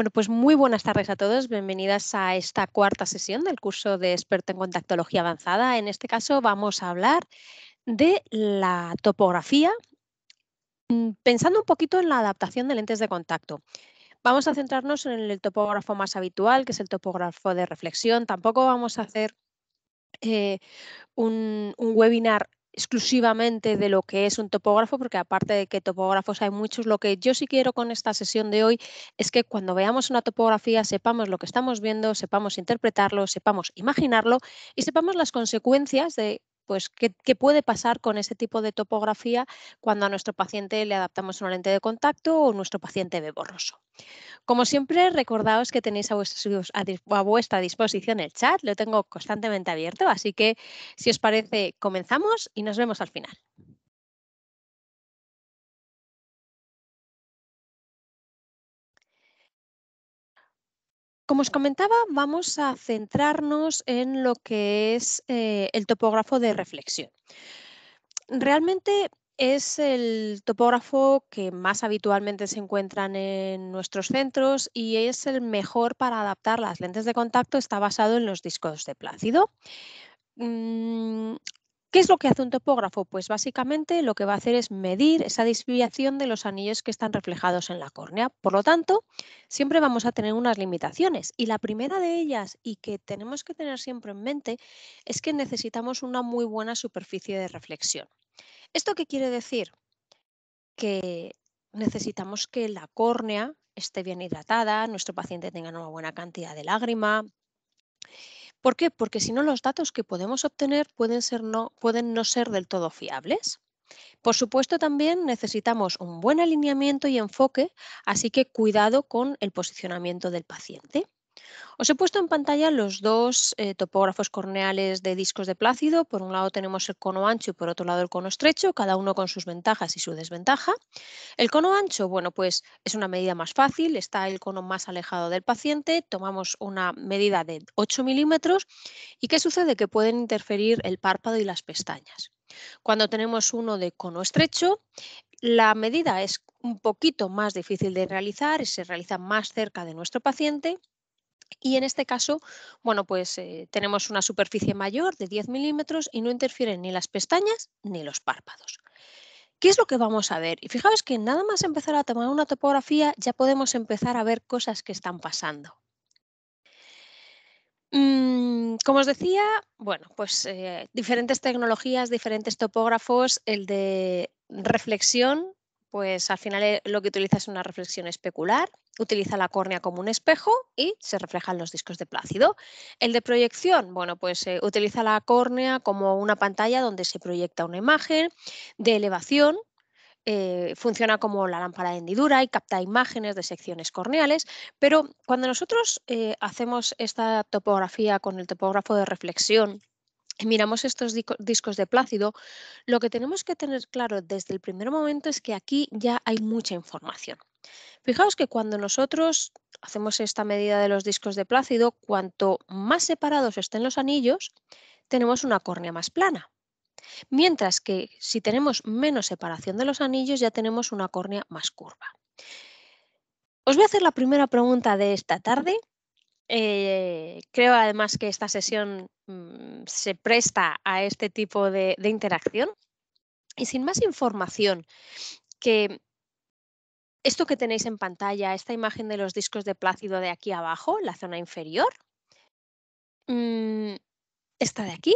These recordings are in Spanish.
Bueno, pues muy buenas tardes a todos. Bienvenidas a esta cuarta sesión del curso de experto en contactología avanzada. En este caso vamos a hablar de la topografía, mm, pensando un poquito en la adaptación de lentes de contacto. Vamos a centrarnos en el topógrafo más habitual, que es el topógrafo de reflexión. Tampoco vamos a hacer eh, un, un, webinar exclusivamente de lo que es un topógrafo, porque aparte de que topógrafos hay muchos, lo que yo sí quiero con esta sesión de hoy es que cuando veamos una topografía sepamos lo que estamos viendo, sepamos interpretarlo, sepamos imaginarlo y sepamos las consecuencias de pues qué, puede pasar con ese tipo de topografía cuando a nuestro paciente le adaptamos una lente de contacto o nuestro paciente ve borroso. Como siempre, recordaos que tenéis a, vuestra disposición el chat, lo tengo constantemente abierto, así que si os parece, comenzamos y nos vemos al final. Como os comentaba, vamos a centrarnos en lo que es eh, el topógrafo de reflexión. Realmente es el topógrafo que más habitualmente se encuentran en nuestros centros y es el mejor para adaptar las lentes de contacto. Está basado en los discos de plácido. Mm, ¿Qué es lo que hace un topógrafo? Pues básicamente lo que va a hacer es medir esa desviación de los anillos que están reflejados en la córnea. Por lo tanto, siempre vamos a tener unas limitaciones y la primera de ellas y que tenemos que tener siempre en mente es que necesitamos una muy buena superficie de reflexión. ¿Esto qué quiere decir? Que necesitamos que la córnea esté bien hidratada, nuestro paciente tenga una buena cantidad de lágrima, ¿Por qué? Porque si no, los datos que podemos obtener pueden, pueden no ser del todo fiables. Por supuesto, también necesitamos un buen alineamiento y enfoque, así que cuidado con el posicionamiento del paciente. Os he puesto en pantalla los dos eh, topógrafos corneales de discos de plácido. Por un lado tenemos el cono ancho y por otro lado el cono estrecho, cada uno con sus ventajas y su desventaja. El cono ancho, bueno, pues es una medida más fácil, está el cono más alejado del paciente, tomamos una medida de 8 milímetros y ¿qué sucede? Que pueden interferir el párpado y las pestañas. Cuando tenemos uno de cono estrecho, la medida es un poquito más difícil de realizar, se realiza más cerca de nuestro paciente y en este caso, bueno, pues eh, tenemos una superficie mayor de 10 milímetros y no interfieren ni las pestañas ni los párpados. ¿Qué es lo que vamos a ver? Y fijaos que nada más empezar a tomar una topografía ya podemos empezar a ver cosas que están pasando. Mm, como os decía, bueno, pues eh, diferentes tecnologías, diferentes topógrafos, el de reflexión pues al final eh, lo que utiliza es una reflexión especular, utiliza la córnea como un espejo y se reflejan los discos de plácido. El de proyección, bueno, pues eh, utiliza la córnea como una pantalla donde se proyecta una imagen de elevación. Eh, funciona como la lámpara de hendidura y capta imágenes de secciones corneales, pero cuando nosotros hacemos esta topografía con el topógrafo de reflexión miramos estos discos de Plácido, lo que tenemos que tener claro desde el primer momento es que aquí ya hay mucha información. Fijaos que cuando nosotros hacemos esta medida de los discos de Plácido, cuanto más separados estén los anillos, tenemos una córnea más plana. Mientras que si tenemos menos separación de los anillos, ya tenemos una córnea más curva. Os voy a hacer la primera pregunta de esta tarde eh, creo además que esta sesión mm, se presta a este tipo de, interacción. Y sin más información que esto que tenéis en pantalla, esta imagen de los discos de plácido de aquí abajo, la zona inferior, mm, está de aquí,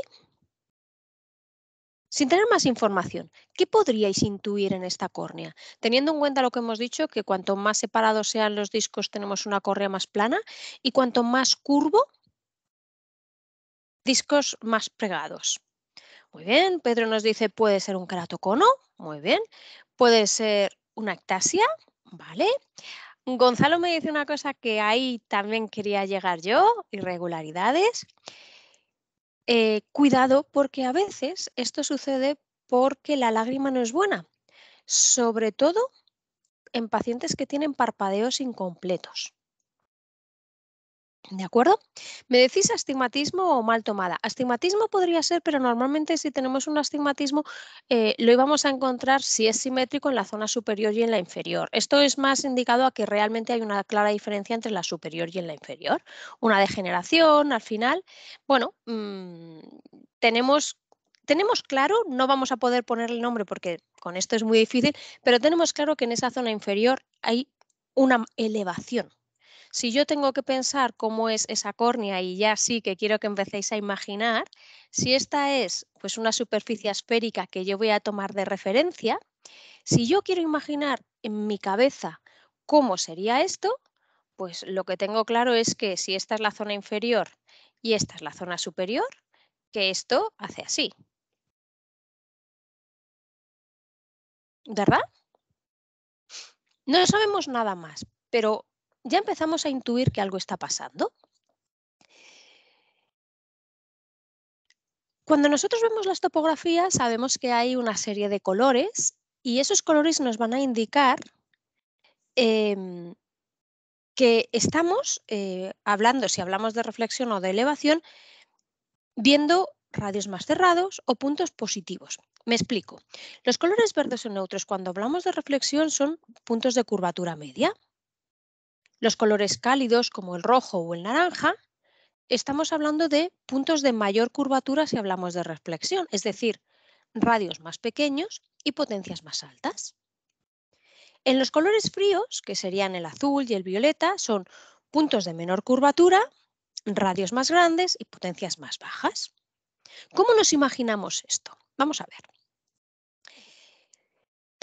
sin tener más información, ¿qué podríais intuir en esta córnea? Teniendo en cuenta lo que hemos dicho, que cuanto más separados sean los discos tenemos una correa más plana y cuanto más curvo, discos más pregados. Muy bien, Pedro nos dice puede ser un keratocono, muy bien, puede ser una ectasia, vale. Gonzalo me dice una cosa que ahí también quería llegar yo, irregularidades. Eh, cuidado porque a veces esto sucede porque la lágrima no es buena, sobre todo en pacientes que tienen parpadeos incompletos. ¿De acuerdo? ¿Me decís astigmatismo o mal tomada? Astigmatismo podría ser, pero normalmente si tenemos un astigmatismo eh, lo íbamos a encontrar si es simétrico en la zona superior y en la inferior. Esto es más indicado a que realmente hay una clara diferencia entre la superior y en la inferior. Una degeneración, al final, bueno, mm, tenemos tenemos claro, no vamos a poder ponerle nombre porque con esto es muy difícil, pero tenemos claro que en esa zona inferior hay una elevación si yo tengo que pensar cómo es esa córnea y ya sí que quiero que empecéis a imaginar, si esta es pues una superficie esférica que yo voy a tomar de referencia, si yo quiero imaginar en mi cabeza cómo sería esto, pues lo que tengo claro es que si esta es la zona inferior y esta es la zona superior, que esto hace así. ¿Verdad? No sabemos nada más, pero ya empezamos a intuir que algo está pasando. Cuando nosotros vemos las topografías sabemos que hay una serie de colores y esos colores nos van a indicar em, que estamos eh, hablando, si hablamos de reflexión o de elevación, viendo radios más cerrados o puntos positivos. Me explico. Los colores verdes o neutros cuando hablamos de reflexión son puntos de curvatura media. Los colores cálidos como el rojo o el naranja, estamos hablando de puntos de mayor curvatura si hablamos de reflexión, es decir, radios más pequeños y potencias más altas. En los colores fríos, que serían el azul y el violeta, son puntos de menor curvatura, radios más grandes y potencias más bajas. ¿Cómo nos imaginamos esto? Vamos a ver.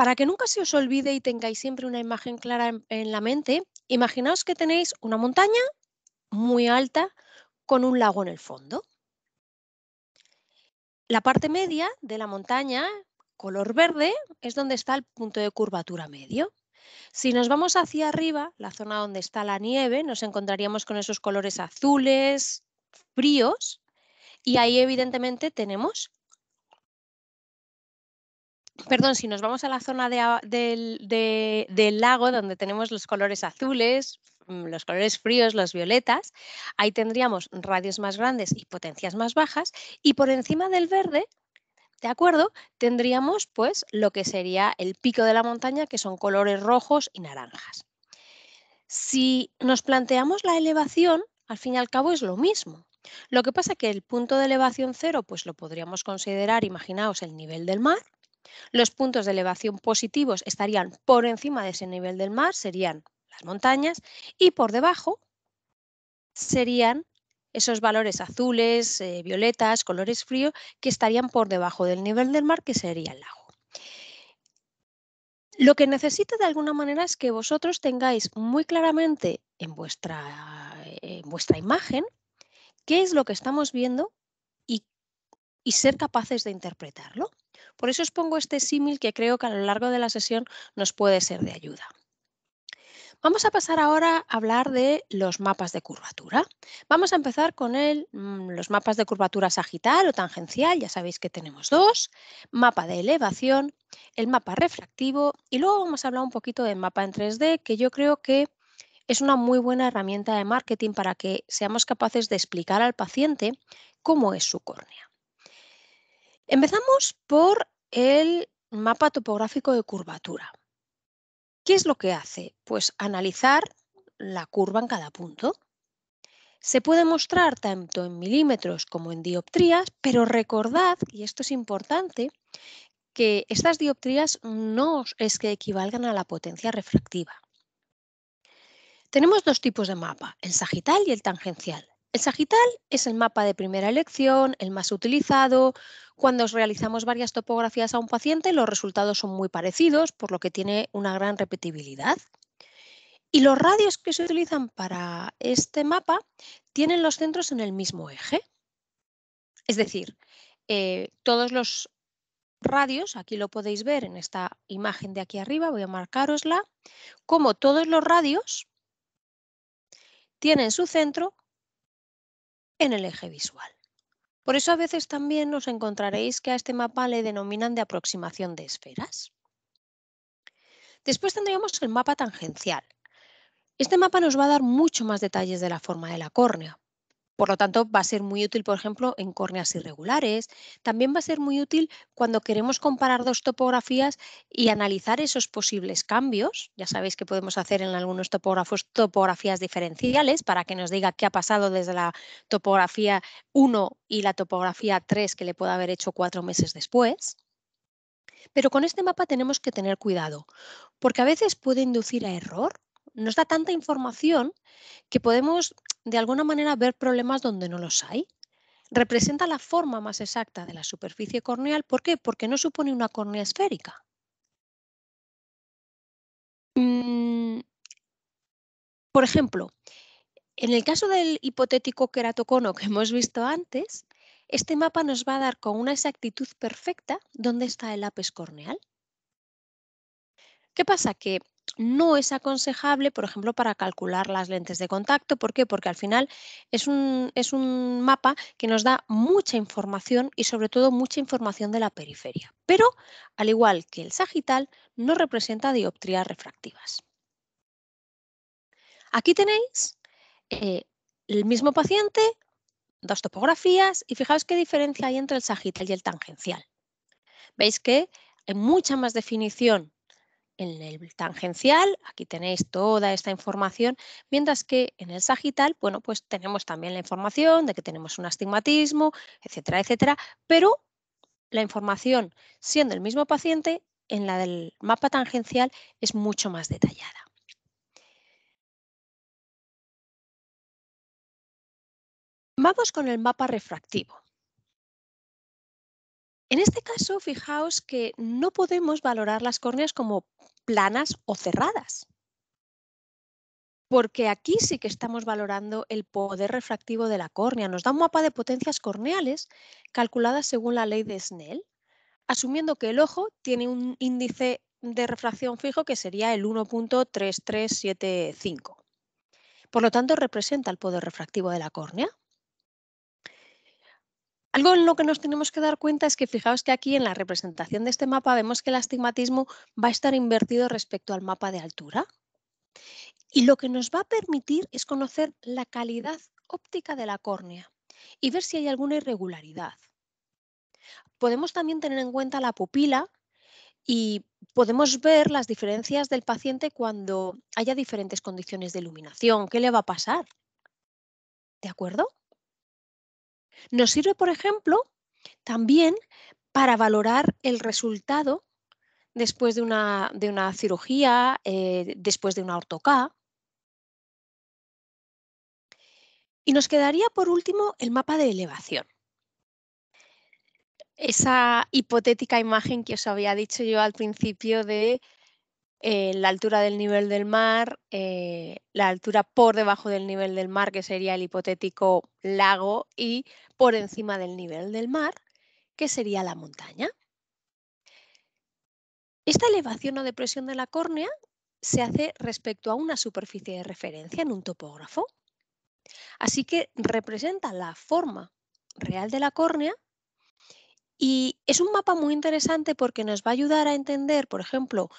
Para que nunca se os olvide y tengáis siempre una imagen clara en, la mente, imaginaos que tenéis una montaña muy alta con un lago en el fondo. La parte media de la montaña, color verde, es donde está el punto de curvatura medio. Si nos vamos hacia arriba, la zona donde está la nieve, nos encontraríamos con esos colores azules, fríos, y ahí evidentemente tenemos perdón, si nos vamos a la zona del lago donde tenemos los colores azules, mm, los colores fríos, los violetas, ahí tendríamos radios más grandes y potencias más bajas y por encima del verde, ¿de acuerdo? Tendríamos pues lo que sería el pico de la montaña que son colores rojos y naranjas. Si nos planteamos la elevación, al fin y al cabo es lo mismo. Lo que pasa que el punto de elevación cero, pues lo podríamos considerar, imaginaos, el nivel del mar, los puntos de elevación positivos estarían por encima de ese nivel del mar, serían las montañas, y por debajo serían esos valores azules, eh, violetas, colores fríos, que estarían por debajo del nivel del mar, que sería el lago. Lo que necesita de alguna manera es que vosotros tengáis muy claramente en vuestra, en vuestra imagen qué es lo que estamos viendo y ser capaces de interpretarlo. Por eso os pongo este símil que creo que a lo largo de la sesión nos puede ser de ayuda. Vamos a pasar ahora a hablar de los mapas de curvatura. Vamos a empezar con el, mm, los mapas de curvatura sagital o tangencial, ya sabéis que tenemos dos, mapa de elevación, el mapa refractivo y luego vamos a hablar un poquito del mapa en 3D, que yo creo que es una muy buena herramienta de marketing para que seamos capaces de explicar al paciente cómo es su córnea. Empezamos por el mapa topográfico de curvatura. ¿Qué es lo que hace? Pues analizar la curva en cada punto. Se puede mostrar tanto en milímetros como en dioptrías, pero recordad, y esto es importante, que estas dioptrías no es que equivalgan a la potencia refractiva. Tenemos dos tipos de mapa, el sagital y el tangencial. El sagital es el mapa de primera elección, el más utilizado, cuando realizamos varias topografías a un paciente, los resultados son muy parecidos, por lo que tiene una gran repetibilidad. Y los radios que se utilizan para este mapa tienen los centros en el mismo eje. Es decir, eh, todos los radios, aquí lo podéis ver en esta imagen de aquí arriba, voy a marcarosla, como todos los radios tienen su centro en el eje visual. Por eso a veces también nos encontraréis que a este mapa le denominan de aproximación de esferas. Después tendríamos el mapa tangencial. Este mapa nos va a dar mucho más detalles de la forma de la córnea, por lo tanto, va a ser muy útil, por ejemplo, en córneas irregulares. También va a ser muy útil cuando queremos comparar dos topografías y analizar esos posibles cambios. Ya sabéis que podemos hacer en algunos topógrafos topografías diferenciales para que nos diga qué ha pasado desde la topografía 1 y la topografía 3 que le puede haber hecho cuatro meses después. Pero con este mapa tenemos que tener cuidado, porque a veces puede inducir a error nos da tanta información que podemos de alguna manera ver problemas donde no los hay. Representa la forma más exacta de la superficie corneal. ¿Por qué? Porque no supone una córnea esférica. Mm, por ejemplo, en el caso del hipotético queratocono que hemos visto antes, este mapa nos va a dar con una exactitud perfecta dónde está el lápiz corneal. ¿Qué pasa? Que no es aconsejable, por ejemplo, para calcular las lentes de contacto. ¿Por qué? Porque al final es un, mapa que nos da mucha información y sobre todo mucha información de la periferia. Pero, al igual que el sagital, no representa dioptrías refractivas. Aquí tenéis eh, el mismo paciente, dos topografías y fijaos qué diferencia hay entre el sagital y el tangencial. Veis que hay mucha más definición en el tangencial, aquí tenéis toda esta información, mientras que en el sagital, bueno, pues tenemos también la información de que tenemos un astigmatismo, etcétera, etcétera, pero la información, siendo el mismo paciente, en la del mapa tangencial es mucho más detallada. Vamos con el mapa refractivo. En este caso, fijaos que no podemos valorar las córneas como planas o cerradas, porque aquí sí que estamos valorando el poder refractivo de la córnea. Nos da un mapa de potencias corneales calculadas según la ley de Snell, asumiendo que el ojo tiene un índice de refracción fijo que sería el 1.3375. Por lo tanto, representa el poder refractivo de la córnea. Algo en lo que nos tenemos que dar cuenta es que fijaos que aquí en la representación de este mapa vemos que el astigmatismo va a estar invertido respecto al mapa de altura. Y lo que nos va a permitir es conocer la calidad óptica de la córnea y ver si hay alguna irregularidad. Podemos también tener en cuenta la pupila y podemos ver las diferencias del paciente cuando haya diferentes condiciones de iluminación. ¿Qué le va a pasar? ¿De acuerdo? Nos sirve, por ejemplo, también para valorar el resultado después de una, cirugía, eh, después de una ortocá Y nos quedaría por último el mapa de elevación. Esa hipotética imagen que os había dicho yo al principio de eh, la altura del nivel del mar, eh, la altura por debajo del nivel del mar, que sería el hipotético lago, y por encima del nivel del mar, que sería la montaña. Esta elevación o depresión de la córnea se hace respecto a una superficie de referencia en un topógrafo. Así que representa la forma real de la córnea y es un mapa muy interesante porque nos va a ayudar a entender, por ejemplo,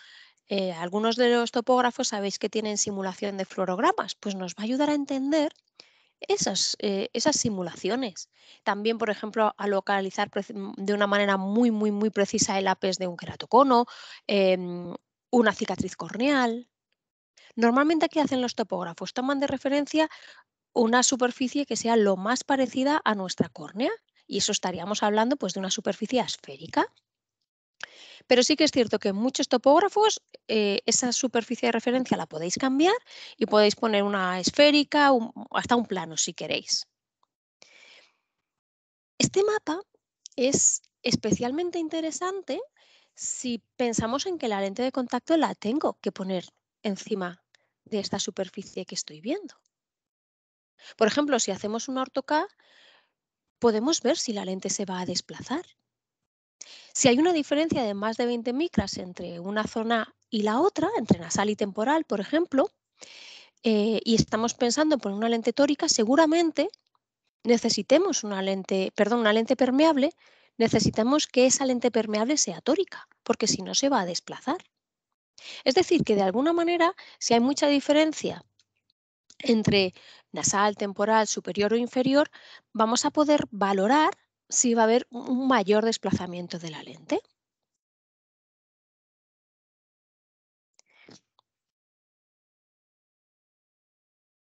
eh, algunos de los topógrafos sabéis que tienen simulación de fluorogramas, pues nos va a ayudar a entender esas, eh, simulaciones. También, por ejemplo, a localizar mm, de una manera muy, muy, muy precisa el APES de un queratocono, em, una cicatriz corneal. Normalmente, ¿qué hacen los topógrafos? Toman de referencia una superficie que sea lo más parecida a nuestra córnea y eso estaríamos hablando pues, de una superficie esférica. Pero sí que es cierto que en muchos topógrafos eh, esa superficie de referencia la podéis cambiar y podéis poner una esférica, o hasta un plano si queréis. Este mapa es especialmente interesante si pensamos en que la lente de contacto la tengo que poner encima de esta superficie que estoy viendo. Por ejemplo, si hacemos un ortocá, podemos ver si la lente se va a desplazar. Si hay una diferencia de más de 20 micras entre una zona y la otra, entre nasal y temporal, por ejemplo, eh, y estamos pensando por una lente tórica, seguramente necesitemos una lente, perdón, una lente permeable, necesitamos que esa lente permeable sea tórica, porque si no se va a desplazar. Es decir, que de alguna manera, si hay mucha diferencia entre nasal, temporal, superior o inferior, vamos a poder valorar si va a haber un mayor desplazamiento de la lente.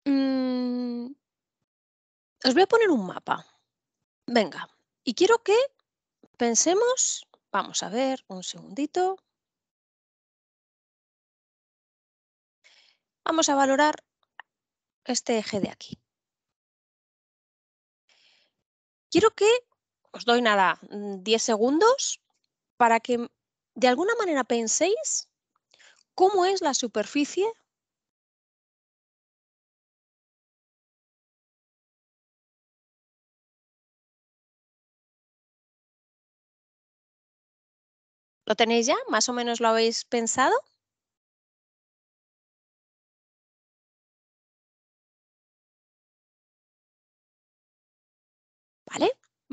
Mm, os voy a poner un mapa. Venga, y quiero que pensemos, vamos a ver, un segundito. Vamos a valorar este eje de aquí. Quiero que os doy nada, 10 mm, segundos para que de alguna manera penséis cómo es la superficie ¿Lo tenéis ya? ¿Más o menos lo habéis pensado?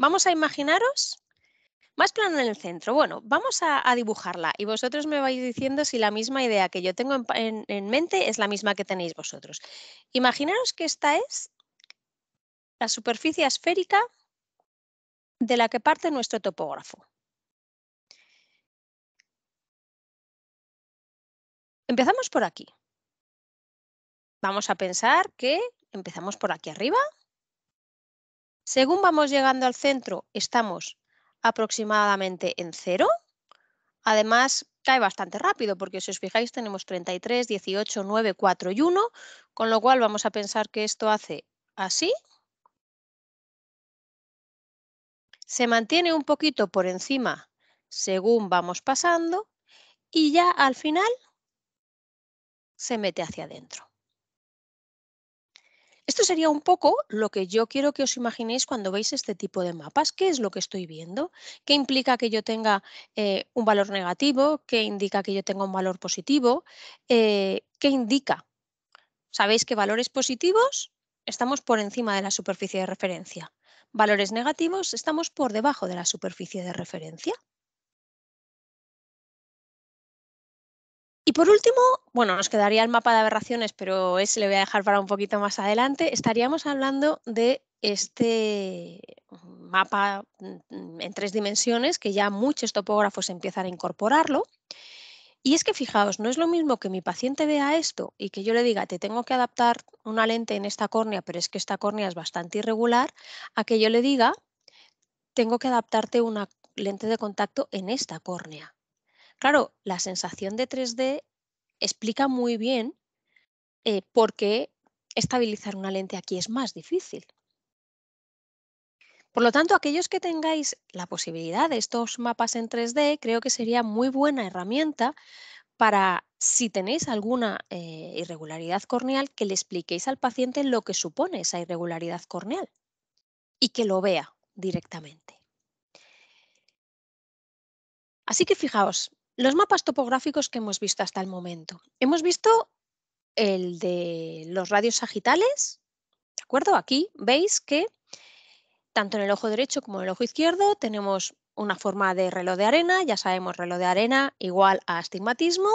Vamos a imaginaros más plano en el centro. Bueno, vamos a, dibujarla y vosotros me vais diciendo si la misma idea que yo tengo en, en, mente es la misma que tenéis vosotros. Imaginaros que esta es la superficie esférica de la que parte nuestro topógrafo. Empezamos por aquí. Vamos a pensar que empezamos por aquí arriba, según vamos llegando al centro, estamos aproximadamente en cero. Además, cae bastante rápido porque si os fijáis tenemos 33, 18, 9, 4 y 1, con lo cual vamos a pensar que esto hace así. Se mantiene un poquito por encima según vamos pasando y ya al final se mete hacia adentro. Esto sería un poco lo que yo quiero que os imaginéis cuando veis este tipo de mapas. ¿Qué es lo que estoy viendo? ¿Qué implica que yo tenga eh, un valor negativo? ¿Qué indica que yo tenga un valor positivo? Eh, ¿Qué indica? Sabéis que valores positivos estamos por encima de la superficie de referencia. Valores negativos estamos por debajo de la superficie de referencia. por último, bueno, nos quedaría el mapa de aberraciones, pero ese le voy a dejar para un poquito más adelante. Estaríamos hablando de este mapa mm, en tres dimensiones que ya muchos topógrafos empiezan a incorporarlo. Y es que fijaos, no es lo mismo que mi paciente vea esto y que yo le diga, te tengo que adaptar una lente en esta córnea, pero es que esta córnea es bastante irregular, a que yo le diga, tengo que adaptarte una lente de contacto en esta córnea. Claro, la sensación de 3D explica muy bien eh, por qué estabilizar una lente aquí es más difícil. Por lo tanto, aquellos que tengáis la posibilidad de estos mapas en 3D, creo que sería muy buena herramienta para, si tenéis alguna eh, irregularidad corneal, que le expliquéis al paciente lo que supone esa irregularidad corneal y que lo vea directamente. Así que fijaos, los mapas topográficos que hemos visto hasta el momento. Hemos visto el de los radios sagitales, ¿de acuerdo? Aquí veis que tanto en el ojo derecho como en el ojo izquierdo tenemos una forma de reloj de arena, ya sabemos reloj de arena igual a astigmatismo.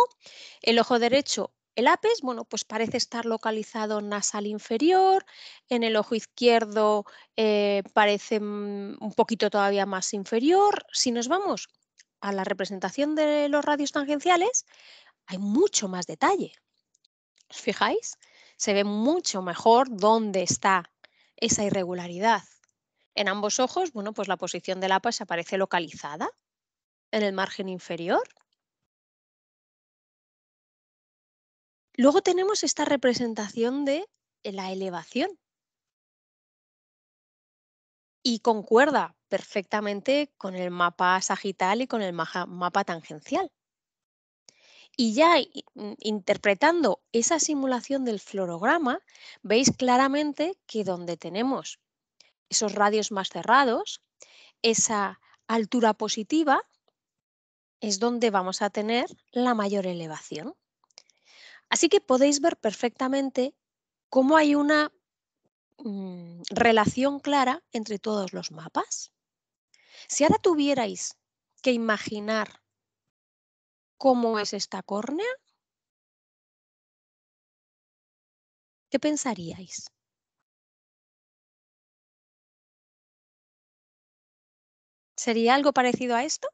El ojo derecho, el APES, bueno, pues parece estar localizado nasal inferior, en el ojo izquierdo eh, parece mm, un poquito todavía más inferior. Si nos vamos a la representación de los radios tangenciales hay mucho más detalle. ¿Os fijáis? Se ve mucho mejor dónde está esa irregularidad. En ambos ojos, bueno, pues la posición del APA se aparece localizada en el margen inferior. Luego tenemos esta representación de la elevación. Y concuerda perfectamente con el mapa sagital y con el mapa tangencial. Y ya mm, interpretando esa simulación del florograma, veis claramente que donde tenemos esos radios más cerrados, esa altura positiva, es donde vamos a tener la mayor elevación. Así que podéis ver perfectamente cómo hay una mm, relación clara entre todos los mapas. Si ahora tuvierais que imaginar cómo es esta córnea, ¿qué pensaríais? ¿Sería algo parecido a esto?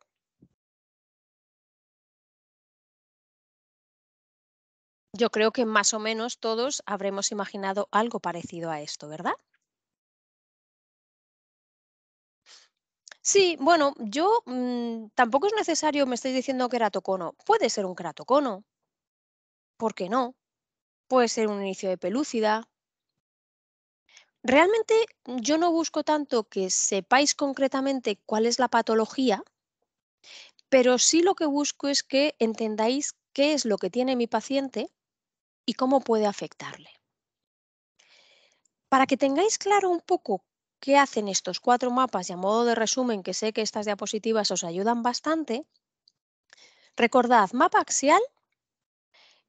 Yo creo que más o menos todos habremos imaginado algo parecido a esto, ¿verdad? Sí, bueno, yo mm, tampoco es necesario, me estáis diciendo queratocono. Puede ser un queratocono. ¿Por qué no? Puede ser un inicio de pelúcida. Realmente yo no busco tanto que sepáis concretamente cuál es la patología, pero sí lo que busco es que entendáis qué es lo que tiene mi paciente y cómo puede afectarle. Para que tengáis claro un poco qué hacen estos cuatro mapas y a modo de resumen, que sé que estas diapositivas os ayudan bastante, recordad, mapa axial,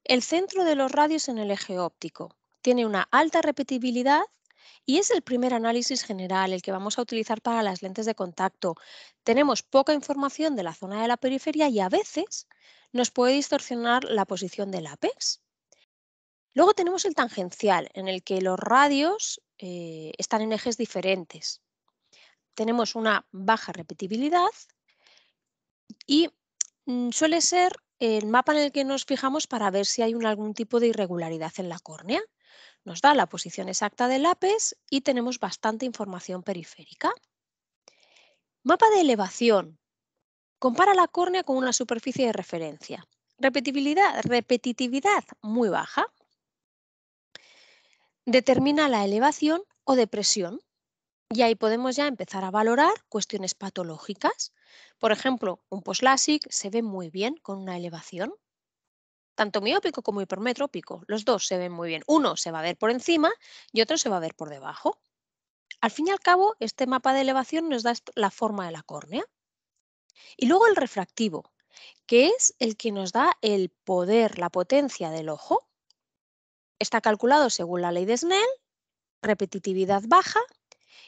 el centro de los radios en el eje óptico. Tiene una alta repetibilidad y es el primer análisis general, el que vamos a utilizar para las lentes de contacto. Tenemos poca información de la zona de la periferia y a veces nos puede distorsionar la posición del apex Luego tenemos el tangencial, en el que los radios eh, están en ejes diferentes. Tenemos una baja repetibilidad y mm, suele ser el mapa en el que nos fijamos para ver si hay algún tipo de irregularidad en la córnea. Nos da la posición exacta del lápiz y tenemos bastante información periférica. Mapa de elevación. Compara la córnea con una superficie de referencia. Repetibilidad, repetitividad muy baja, determina la elevación o depresión. Y ahí podemos ya empezar a valorar cuestiones patológicas. Por ejemplo, un poslásic se ve muy bien con una elevación. Tanto miópico como hipermetrópico, los dos se ven muy bien. Uno se va a ver por encima y otro se va a ver por debajo. Al fin y al cabo, este mapa de elevación nos da la forma de la córnea. Y luego el refractivo, que es el que nos da el poder, la potencia del ojo. Está calculado según la ley de Snell, repetitividad baja,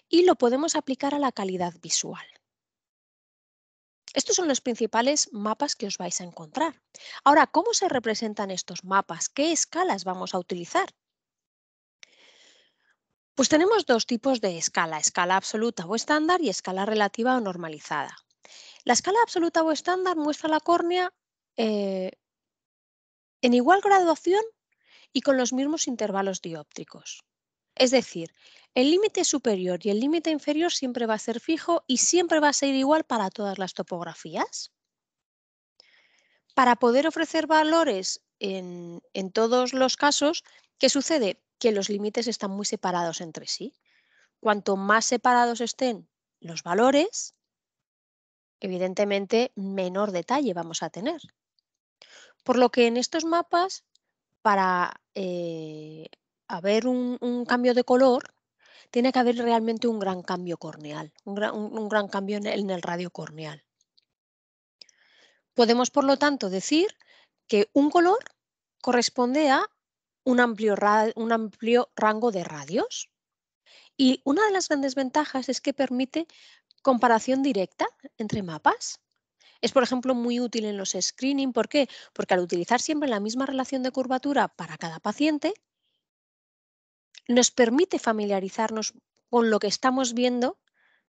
y lo podemos aplicar a la calidad visual. Estos son los principales mapas que os vais a encontrar. Ahora, ¿cómo se representan estos mapas? ¿Qué escalas vamos a utilizar? Pues tenemos dos tipos de escala, escala absoluta o estándar y escala relativa o normalizada. La escala absoluta o estándar muestra la córnea eh, en igual graduación y con los mismos intervalos dióptricos. Es decir, el límite superior y el límite inferior siempre va a ser fijo y siempre va a ser igual para todas las topografías. Para poder ofrecer valores en, en todos los casos, ¿qué sucede? Que los límites están muy separados entre sí. Cuanto más separados estén los valores, evidentemente menor detalle vamos a tener. Por lo que en estos mapas para eh, haber un, cambio de color, tiene que haber realmente un gran cambio corneal, un gran, cambio en el, radio corneal. Podemos, por lo tanto, decir que un color corresponde a un amplio, rango de radios. Y una de las grandes ventajas es que permite comparación directa entre mapas. Es, por ejemplo, muy útil en los screening. ¿Por qué? Porque al utilizar siempre la misma relación de curvatura para cada paciente, nos permite familiarizarnos con lo que estamos viendo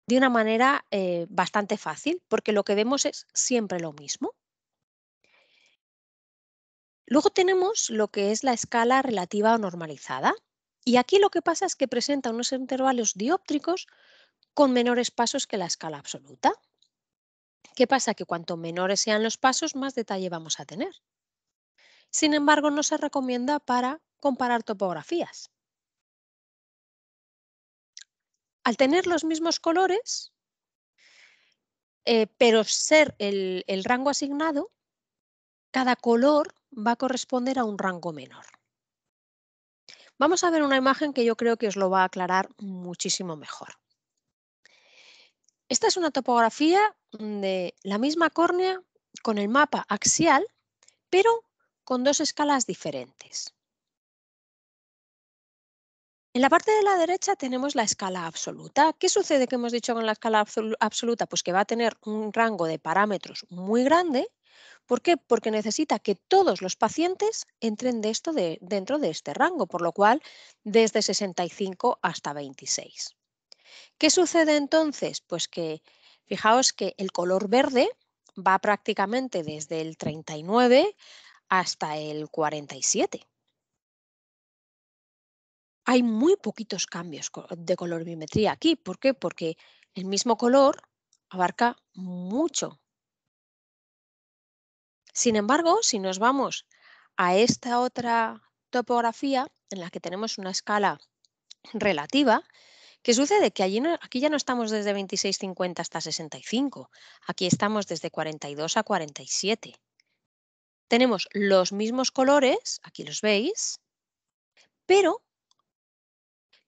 de una manera eh, bastante fácil, porque lo que vemos es siempre lo mismo. Luego tenemos lo que es la escala relativa o normalizada. Y aquí lo que pasa es que presenta unos intervalos dióptricos con menores pasos que la escala absoluta. ¿Qué pasa? Que cuanto menores sean los pasos, más detalle vamos a tener. Sin embargo, no se recomienda para comparar topografías. Al tener los mismos colores, eh, pero ser el rango asignado, cada color va a corresponder a un rango menor. Vamos a ver una imagen que yo creo que os lo va a aclarar muchísimo mejor. Esta es una topografía mm, de la misma córnea con el mapa axial, pero con dos escalas diferentes. En la parte de la derecha tenemos la escala absoluta. ¿Qué sucede que hemos dicho con la escala absoluta? Pues que va a tener un rango de parámetros muy grande. ¿Por qué? Porque necesita que todos los pacientes entren de esto dentro de este rango, por lo cual desde 65 hasta 26. ¿Qué sucede entonces? Pues que fijaos que el color verde va prácticamente desde el 39 hasta el 47. Hay muy poquitos cambios de color aquí. ¿Por qué? Porque el mismo color abarca mucho. Sin embargo, si nos vamos a esta otra topografía en la que tenemos una escala relativa, ¿Qué sucede? Que aquí ya no estamos desde 26.50 hasta 65, aquí estamos desde 42 a 47. Tenemos los mismos colores, aquí los veis, pero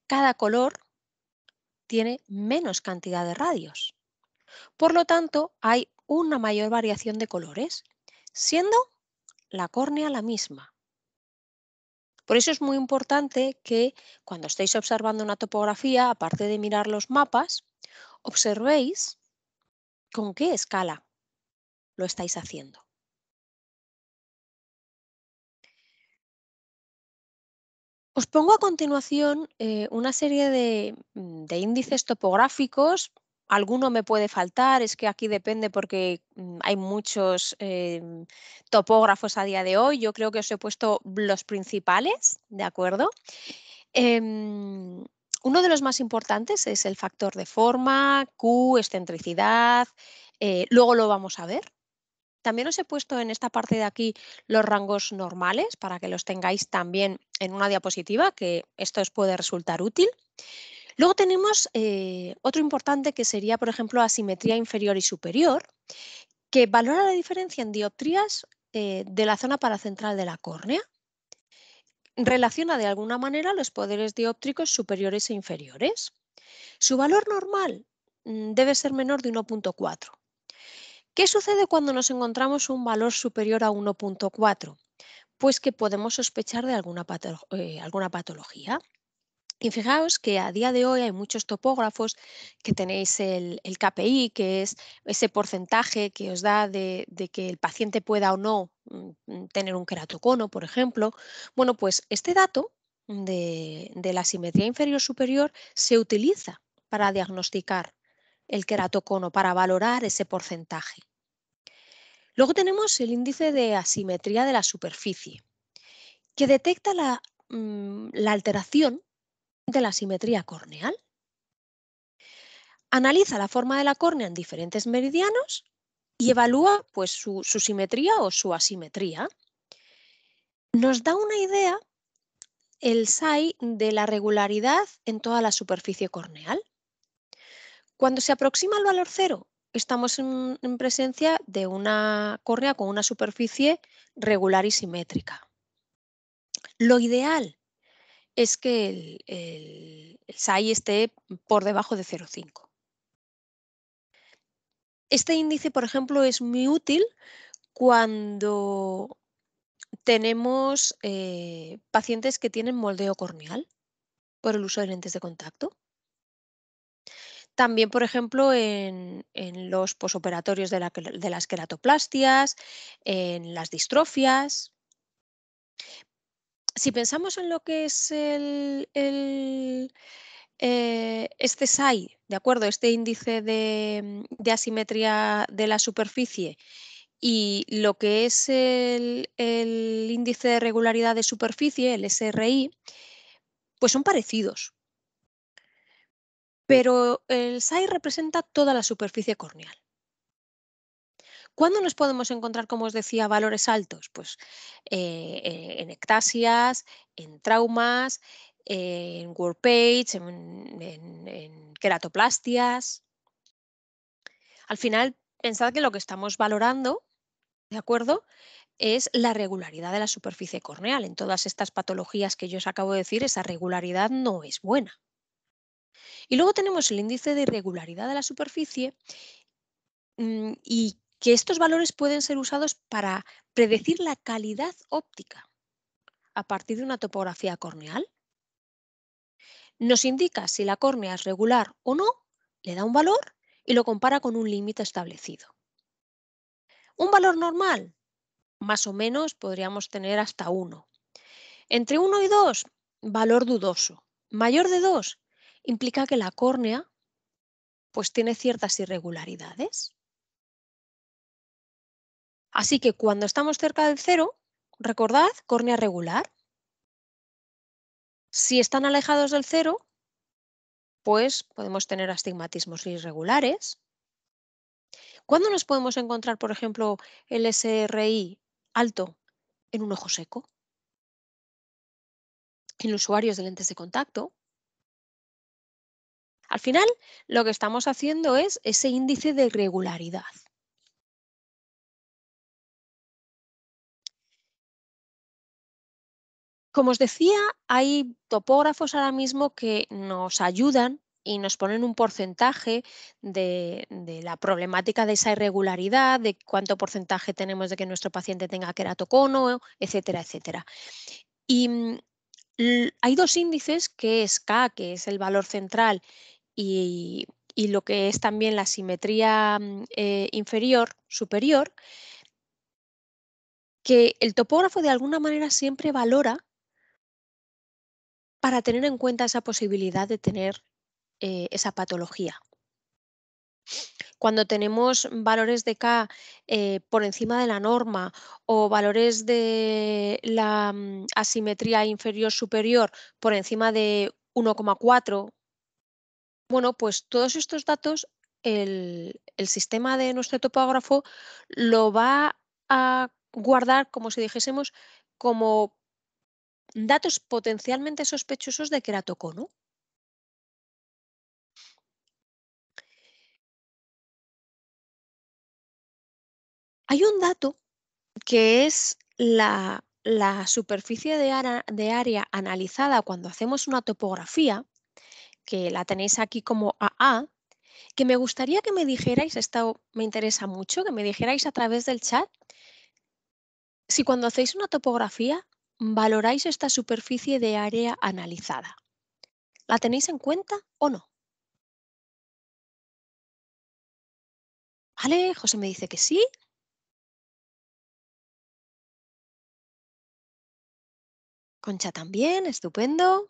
cada color tiene menos cantidad de radios. Por lo tanto, hay una mayor variación de colores, siendo la córnea la misma. Por eso es muy importante que cuando estéis observando una topografía, aparte de mirar los mapas, observéis con qué escala lo estáis haciendo. Os pongo a continuación eh, una serie de, mm, índices topográficos alguno me puede faltar, es que aquí depende porque mm, hay muchos em, topógrafos a día de hoy. Yo creo que os he puesto los principales, ¿de acuerdo? Em, uno de los más importantes es el factor de forma, Q, excentricidad, eh, luego lo vamos a ver. También os he puesto en esta parte de aquí los rangos normales para que los tengáis también en una diapositiva, que esto os puede resultar útil. Luego tenemos eh, otro importante que sería, por ejemplo, asimetría inferior y superior, que valora la diferencia en dioptrías eh, de la zona paracentral de la córnea. Relaciona de alguna manera los poderes dióptricos superiores e inferiores. Su valor normal mm, debe ser menor de 1.4. ¿Qué sucede cuando nos encontramos un valor superior a 1.4? Pues que podemos sospechar de alguna eh, patología. Y fijaos que a día de hoy hay muchos topógrafos que tenéis el, KPI, que es ese porcentaje que os da de, que el paciente pueda o no mm, tener un queratocono, por ejemplo. Bueno, pues este dato de, la simetría inferior-superior se utiliza para diagnosticar el queratocono, para valorar ese porcentaje. Luego tenemos el índice de asimetría de la superficie, que detecta la mm, alteración de la simetría corneal. Analiza la forma de la córnea en diferentes meridianos y evalúa pues, su, simetría o su asimetría. Nos da una idea el SAI de la regularidad en toda la superficie corneal. Cuando se aproxima al valor cero, estamos en, en, presencia de una córnea con una superficie regular y simétrica. Lo ideal es que el, el, SAI esté por debajo de 0,5. Este índice, por ejemplo, es muy útil cuando tenemos eh, pacientes que tienen moldeo corneal por el uso de lentes de contacto. También, por ejemplo, en, los posoperatorios de, de, las queratoplastias, en las distrofias si pensamos en lo que es eh, este SAI, ¿de acuerdo? Este índice de, asimetría de la superficie y lo que es el, índice de regularidad de superficie, el SRI, pues son parecidos. Pero el SAI representa toda la superficie corneal. ¿Cuándo nos podemos encontrar, como os decía, valores altos? Pues eh, eh, en ectasias, en traumas, en Page, en, en, queratoplastias. Al final, pensad que lo que estamos valorando, ¿de acuerdo? es la regularidad de la superficie corneal. En todas estas patologías que yo os acabo de decir, esa regularidad no es buena. Y luego tenemos el índice de irregularidad de la superficie mm, y que estos valores pueden ser usados para predecir la calidad óptica a partir de una topografía corneal. Nos indica si la córnea es regular o no, le da un valor y lo compara con un límite establecido. Un valor normal, más o menos podríamos tener hasta 1. Entre 1 y 2, valor dudoso. Mayor de 2 implica que la córnea pues tiene ciertas irregularidades. Así que cuando estamos cerca del cero, recordad, córnea regular. Si están alejados del cero, pues podemos tener astigmatismos irregulares. ¿Cuándo nos podemos encontrar, por ejemplo, el SRI alto en un ojo seco? En usuarios de lentes de contacto. Al final, lo que estamos haciendo es ese índice de regularidad. Como os decía, hay topógrafos ahora mismo que nos ayudan y nos ponen un porcentaje de, la problemática de esa irregularidad, de cuánto porcentaje tenemos de que nuestro paciente tenga queratocono, etcétera, etcétera. Y mm, hay dos índices, que es K, que es el valor central, y, lo que es también la simetría mm, eh, inferior, superior, que el topógrafo de alguna manera siempre valora para tener en cuenta esa posibilidad de tener eh, esa patología. Cuando tenemos valores de K eh, por encima de la norma o valores de la mm, asimetría inferior-superior por encima de 1,4, bueno, pues todos estos datos el sistema de nuestro topógrafo lo va a guardar, como si dijésemos, como datos potencialmente sospechosos de queratocono. Hay un dato que es la, superficie de área analizada cuando hacemos una topografía, que la tenéis aquí como AA, que me gustaría que me dijerais, esto me interesa mucho, que me dijerais a través del chat, si cuando hacéis una topografía valoráis esta superficie de área analizada. ¿La tenéis en cuenta o no? Vale, José me dice que sí. Concha también, estupendo.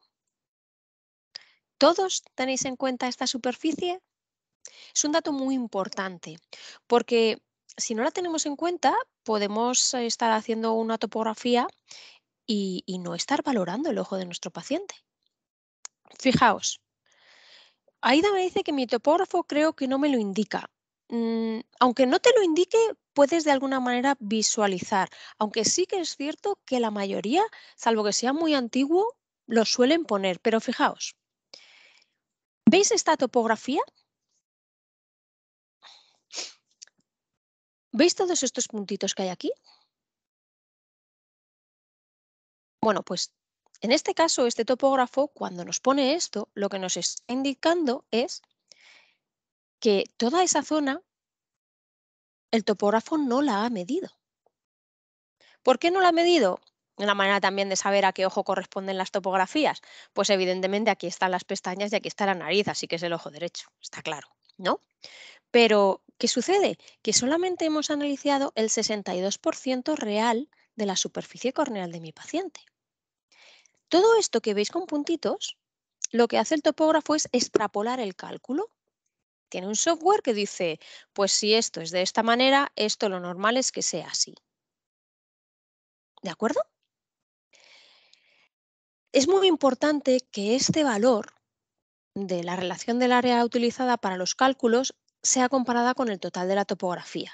¿Todos tenéis en cuenta esta superficie? Es un dato muy importante porque si no la tenemos en cuenta podemos eh, estar haciendo una topografía y, no estar valorando el ojo de nuestro paciente. Fijaos, Aida me dice que mi topógrafo creo que no me lo indica. Mm, aunque no te lo indique, puedes de alguna manera visualizar, aunque sí que es cierto que la mayoría, salvo que sea muy antiguo, lo suelen poner. Pero fijaos, ¿veis esta topografía? ¿Veis todos estos puntitos que hay aquí? Bueno, pues en este caso, este topógrafo, cuando nos pone esto, lo que nos está indicando es que toda esa zona el topógrafo no la ha medido. ¿Por qué no la ha medido? La manera también de saber a qué ojo corresponden las topografías. Pues evidentemente aquí están las pestañas y aquí está la nariz, así que es el ojo derecho, está claro, ¿no? Pero, ¿qué sucede? Que solamente hemos analizado el 62% real de la superficie corneal de mi paciente. Todo esto que veis con puntitos, lo que hace el topógrafo es extrapolar el cálculo. Tiene un software que dice, pues si esto es de esta manera, esto lo normal es que sea así. ¿De acuerdo? Es muy importante que este valor de la relación del área utilizada para los cálculos sea comparada con el total de la topografía.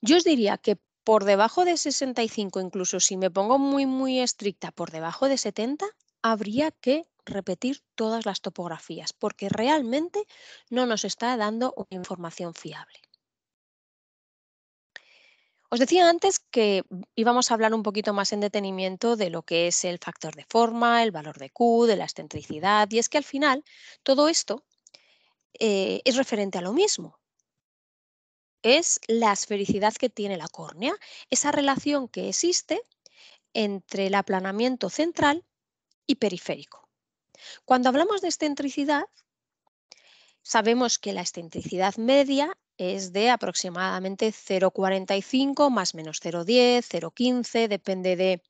Yo os diría que por debajo de 65, incluso si me pongo muy, muy estricta, por debajo de 70, habría que repetir todas las topografías, porque realmente no nos está dando una información fiable. Os decía antes que íbamos a hablar un poquito más en detenimiento de lo que es el factor de forma, el valor de Q, de la excentricidad, y es que al final todo esto eh, es referente a lo mismo, es la esfericidad que tiene la córnea, esa relación que existe entre el aplanamiento central y periférico. Cuando hablamos de excentricidad, sabemos que la excentricidad media es de aproximadamente 0,45 más menos 0,10, 0,15, depende de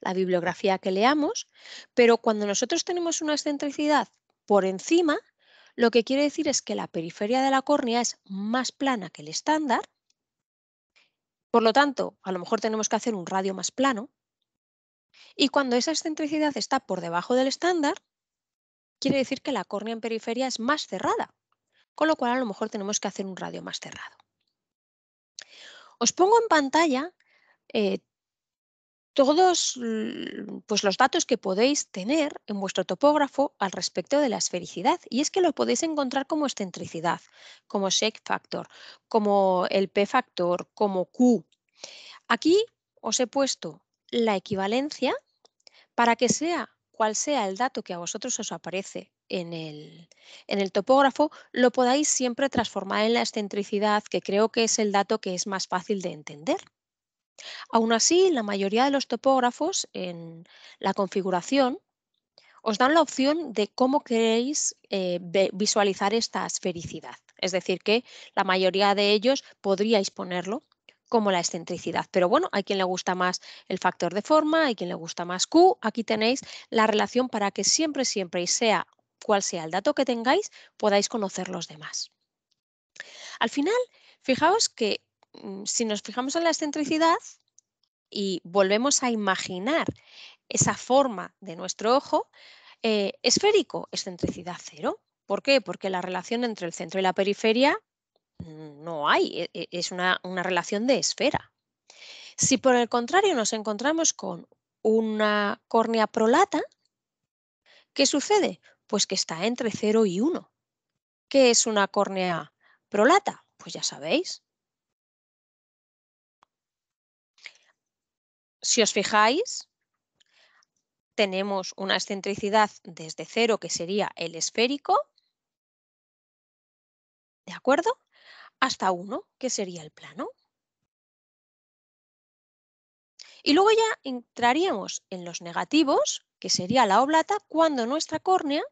la bibliografía que leamos, pero cuando nosotros tenemos una excentricidad por encima lo que quiere decir es que la periferia de la córnea es más plana que el estándar. Por lo tanto, a lo mejor tenemos que hacer un radio más plano. Y cuando esa excentricidad está por debajo del estándar, quiere decir que la córnea en periferia es más cerrada, con lo cual a lo mejor tenemos que hacer un radio más cerrado. Os pongo en pantalla eh, todos pues, los datos que podéis tener en vuestro topógrafo al respecto de la esfericidad. Y es que lo podéis encontrar como excentricidad, como shake factor, como el P factor, como Q. Aquí os he puesto la equivalencia para que sea cual sea el dato que a vosotros os aparece en el, en el, topógrafo, lo podáis siempre transformar en la excentricidad, que creo que es el dato que es más fácil de entender. Aún así, la mayoría de los topógrafos en la configuración os dan la opción de cómo queréis eh, visualizar esta esfericidad. Es decir, que la mayoría de ellos podríais ponerlo como la excentricidad. Pero bueno, hay quien le gusta más el factor de forma, hay quien le gusta más Q. Aquí tenéis la relación para que siempre, siempre, y sea cual sea el dato que tengáis, podáis conocer los demás. Al final, fijaos que Mm, si nos fijamos en la excentricidad y volvemos a imaginar esa forma de nuestro ojo, eh, esférico, excentricidad cero. ¿Por qué? Porque la relación entre el centro y la periferia mm, no hay, e, e, es una, relación de esfera. Si por el contrario nos encontramos con una córnea prolata, ¿qué sucede? Pues que está entre 0 y uno. ¿Qué es una córnea prolata? Pues ya sabéis, Si os fijáis, tenemos una excentricidad desde cero, que sería el esférico, ¿de acuerdo? Hasta 1, que sería el plano. Y luego ya entraríamos en los negativos, que sería la oblata, cuando nuestra córnea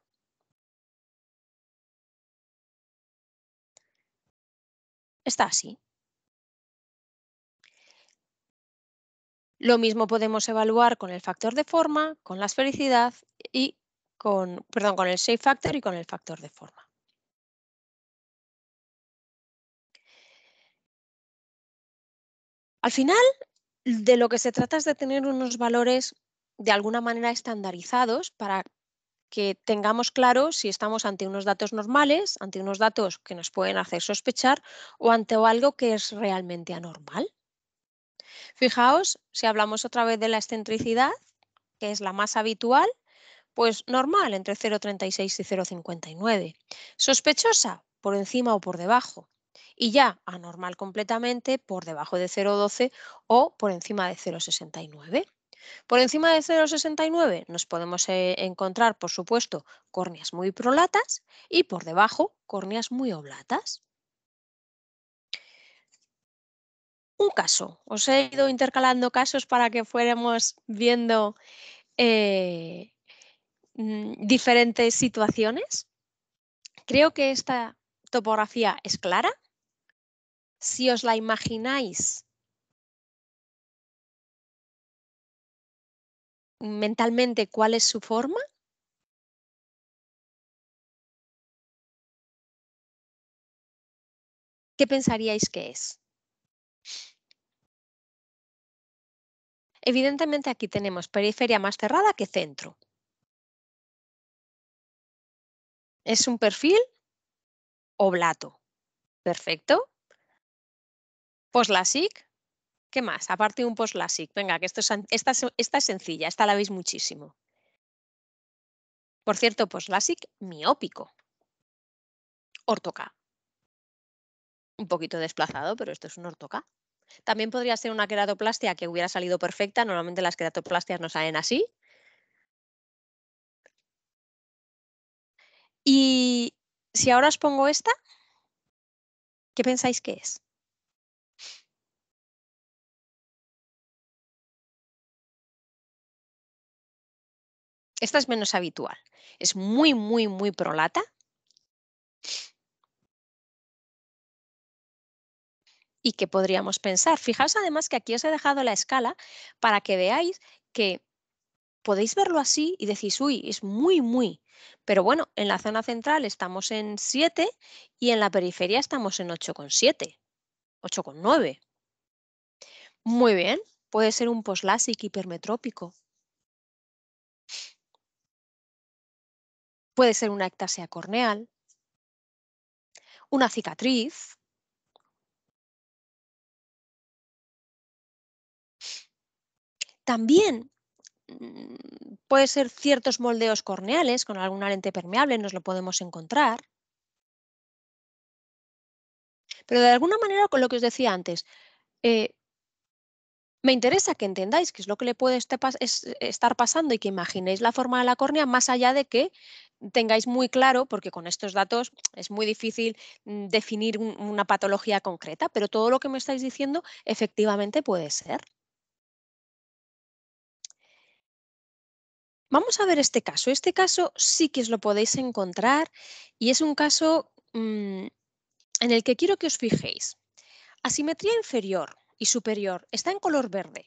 está así. Lo mismo podemos evaluar con el factor de forma, con la esfericidad y con, perdón, con el shape factor y con el factor de forma. Al final, de lo que se trata es de tener unos valores de alguna manera estandarizados para que tengamos claro si estamos ante unos datos normales, ante unos datos que nos pueden hacer sospechar o ante algo que es realmente anormal. Fijaos, si hablamos otra vez de la excentricidad, que es la más habitual, pues normal, entre 0,36 y 0,59. Sospechosa, por encima o por debajo. Y ya anormal completamente, por debajo de 0,12 o por encima de 0,69. Por encima de 0,69 nos podemos eh, encontrar, por supuesto, córneas muy prolatas y por debajo córneas muy oblatas. un caso. Os he ido intercalando casos para que fuéramos viendo eh, mm, diferentes situaciones. Creo que esta topografía es clara. Si os la imagináis mentalmente cuál es su forma, ¿qué pensaríais que es? Evidentemente aquí tenemos periferia más cerrada que centro. Es un perfil oblato. Perfecto. Poslasic. ¿Qué más? Aparte de un poslasic. Venga, que esto esta, es sencilla, esta la veis muchísimo. Por cierto, poslasic miópico. Ortoca un poquito desplazado, pero esto es un ortoca. También podría ser una queratoplastia que hubiera salido perfecta. Normalmente las queratoplastias no salen así. Y si ahora os pongo esta, ¿qué pensáis que es? Esta es menos habitual. Es muy, muy, muy prolata. y qué podríamos pensar. Fijaos además que aquí os he dejado la escala para que veáis que podéis verlo así y decís, uy, es muy, muy. Pero bueno, en la zona central estamos en 7 y en la periferia estamos en 8,7, 8,9. Muy bien, puede ser un poslásic hipermetrópico. Puede ser una ectasia corneal, una cicatriz, También mm, puede ser ciertos moldeos corneales con alguna lente permeable, nos lo podemos encontrar. Pero de alguna manera, con lo que os decía antes, eh, me interesa que entendáis qué es lo que le puede este estar pasando y que imaginéis la forma de la córnea más allá de que tengáis muy claro, porque con estos datos es muy difícil mm, definir una patología concreta, pero todo lo que me estáis diciendo efectivamente puede ser. Vamos a ver este caso. Este caso sí que os lo podéis encontrar y es un caso mm, en el que quiero que os fijéis. Asimetría inferior y superior está en color verde.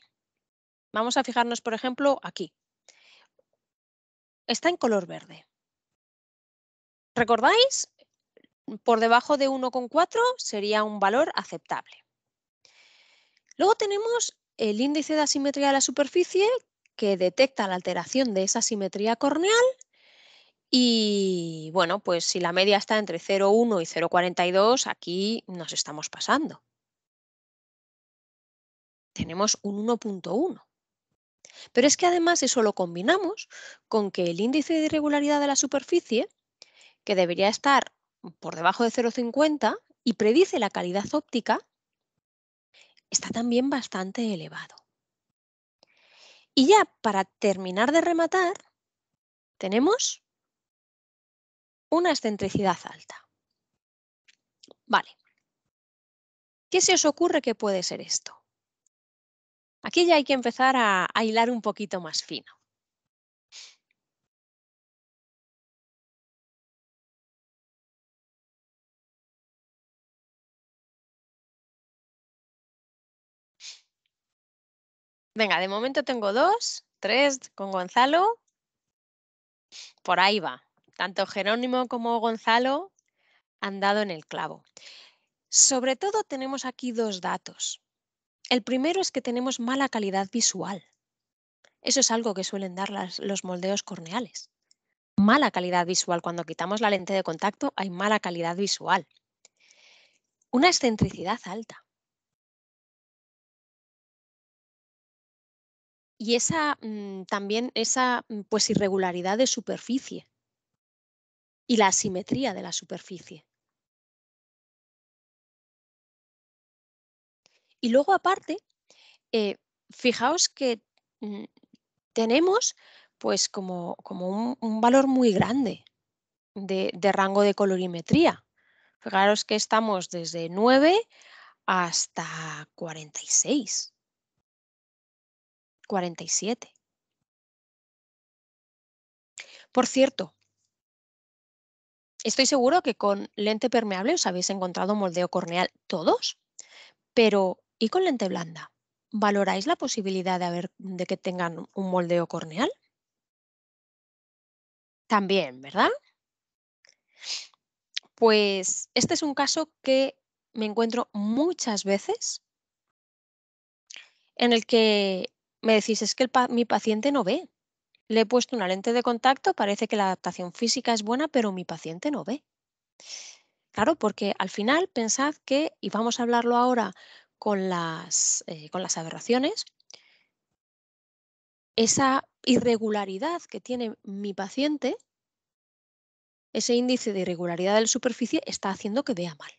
Vamos a fijarnos, por ejemplo, aquí. Está en color verde. ¿Recordáis? Por debajo de 1,4 sería un valor aceptable. Luego tenemos el índice de asimetría de la superficie, que detecta la alteración de esa simetría corneal y bueno, pues si la media está entre 0,1 y 0,42, aquí nos estamos pasando. Tenemos un 1.1. Pero es que además eso lo combinamos con que el índice de irregularidad de la superficie, que debería estar por debajo de 0,50 y predice la calidad óptica, está también bastante elevado. Y ya para terminar de rematar, tenemos una excentricidad alta. Vale. ¿Qué se os ocurre que puede ser esto? Aquí ya hay que empezar a, a hilar un poquito más fino. Venga, de momento tengo dos, tres con Gonzalo. Por ahí va. Tanto Jerónimo como Gonzalo han dado en el clavo. Sobre todo tenemos aquí dos datos. El primero es que tenemos mala calidad visual. Eso es algo que suelen dar los moldeos corneales. Mala calidad visual. Cuando quitamos la lente de contacto hay mala calidad visual. Una excentricidad alta. y esa mm, también esa mm, pues irregularidad de superficie y la asimetría de la superficie. Y luego aparte, eh, fijaos que mm, tenemos pues como, un, valor muy grande de, de rango de colorimetría. Fijaros que estamos desde 9 hasta 46. 47. Por cierto, estoy seguro que con lente permeable os habéis encontrado moldeo corneal todos, pero ¿y con lente blanda? ¿Valoráis la posibilidad de, de que tengan un moldeo corneal? También, ¿verdad? Pues este es un caso que me encuentro muchas veces en el que me decís, es que mi paciente no ve. Le he puesto una lente de contacto, parece que la adaptación física es buena, pero mi paciente no ve. Claro, porque al final pensad que, y vamos a hablarlo ahora con las, eh, con las aberraciones, esa irregularidad que tiene mi paciente, ese índice de irregularidad de la superficie está haciendo que vea mal.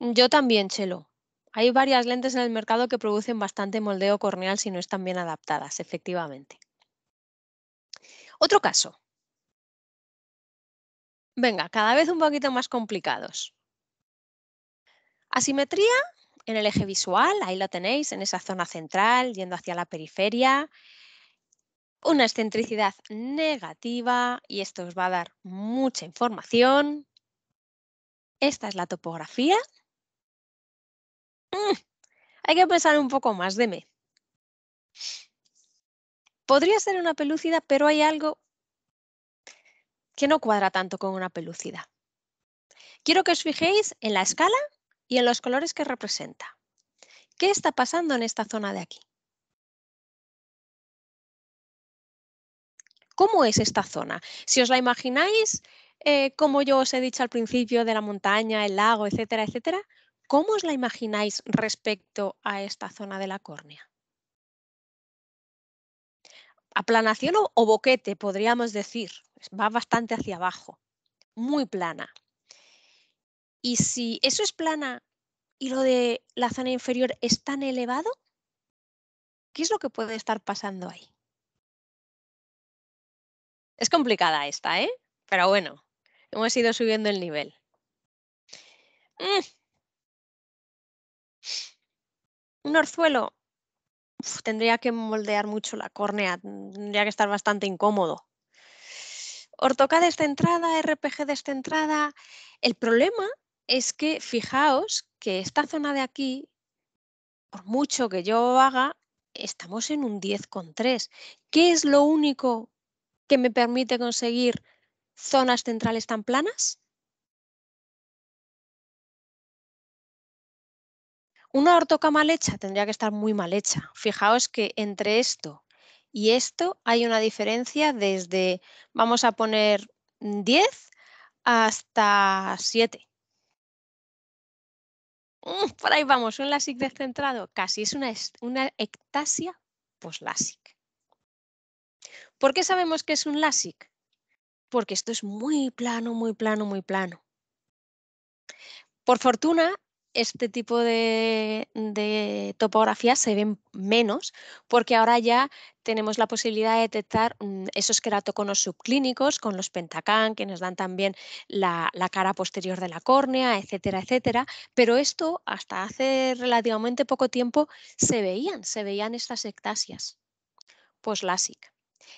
Yo también, Chelo. Hay varias lentes en el mercado que producen bastante moldeo corneal si no están bien adaptadas, efectivamente. Otro caso. Venga, cada vez un poquito más complicados. Asimetría en el eje visual, ahí lo tenéis, en esa zona central, yendo hacia la periferia. Una excentricidad negativa, y esto os va a dar mucha información. Esta es la topografía, Mm, hay que pensar un poco más, deme. Podría ser una pelúcida, pero hay algo que no cuadra tanto con una pelúcida. Quiero que os fijéis en la escala y en los colores que representa. ¿Qué está pasando en esta zona de aquí? ¿Cómo es esta zona? Si os la imagináis, eh, como yo os he dicho al principio, de la montaña, el lago, etcétera, etcétera, ¿Cómo os la imagináis respecto a esta zona de la córnea? Aplanación o, boquete, podríamos decir. Va bastante hacia abajo, muy plana. Y si eso es plana y lo de la zona inferior es tan elevado, ¿qué es lo que puede estar pasando ahí? Es complicada esta, ¿eh? Pero bueno, hemos ido subiendo el nivel. Mm un orzuelo tendría que moldear mucho la córnea, tendría que estar bastante incómodo. ¿Ortoca descentrada, RPG descentrada. El problema es que fijaos que esta zona de aquí, por mucho que yo haga, estamos en un 10,3. ¿Qué es lo único que me permite conseguir zonas centrales tan planas? Una ortoca mal hecha tendría que estar muy mal hecha. Fijaos que entre esto y esto hay una diferencia desde, vamos a poner 10 mm, hasta 7. Mm, por ahí vamos, un LASIK descentrado casi es una, una ectasia post-LASIK. ¿Por qué sabemos que es un LASIK? Porque esto es muy plano, muy plano, muy plano. Por fortuna, este tipo de, topografías se ven menos porque ahora ya tenemos la posibilidad de detectar mm, esos queratoconos subclínicos con los pentacán que nos dan también la, cara posterior de la córnea, etcétera, etcétera. Pero esto hasta hace relativamente poco tiempo se veían, se veían estas ectasias post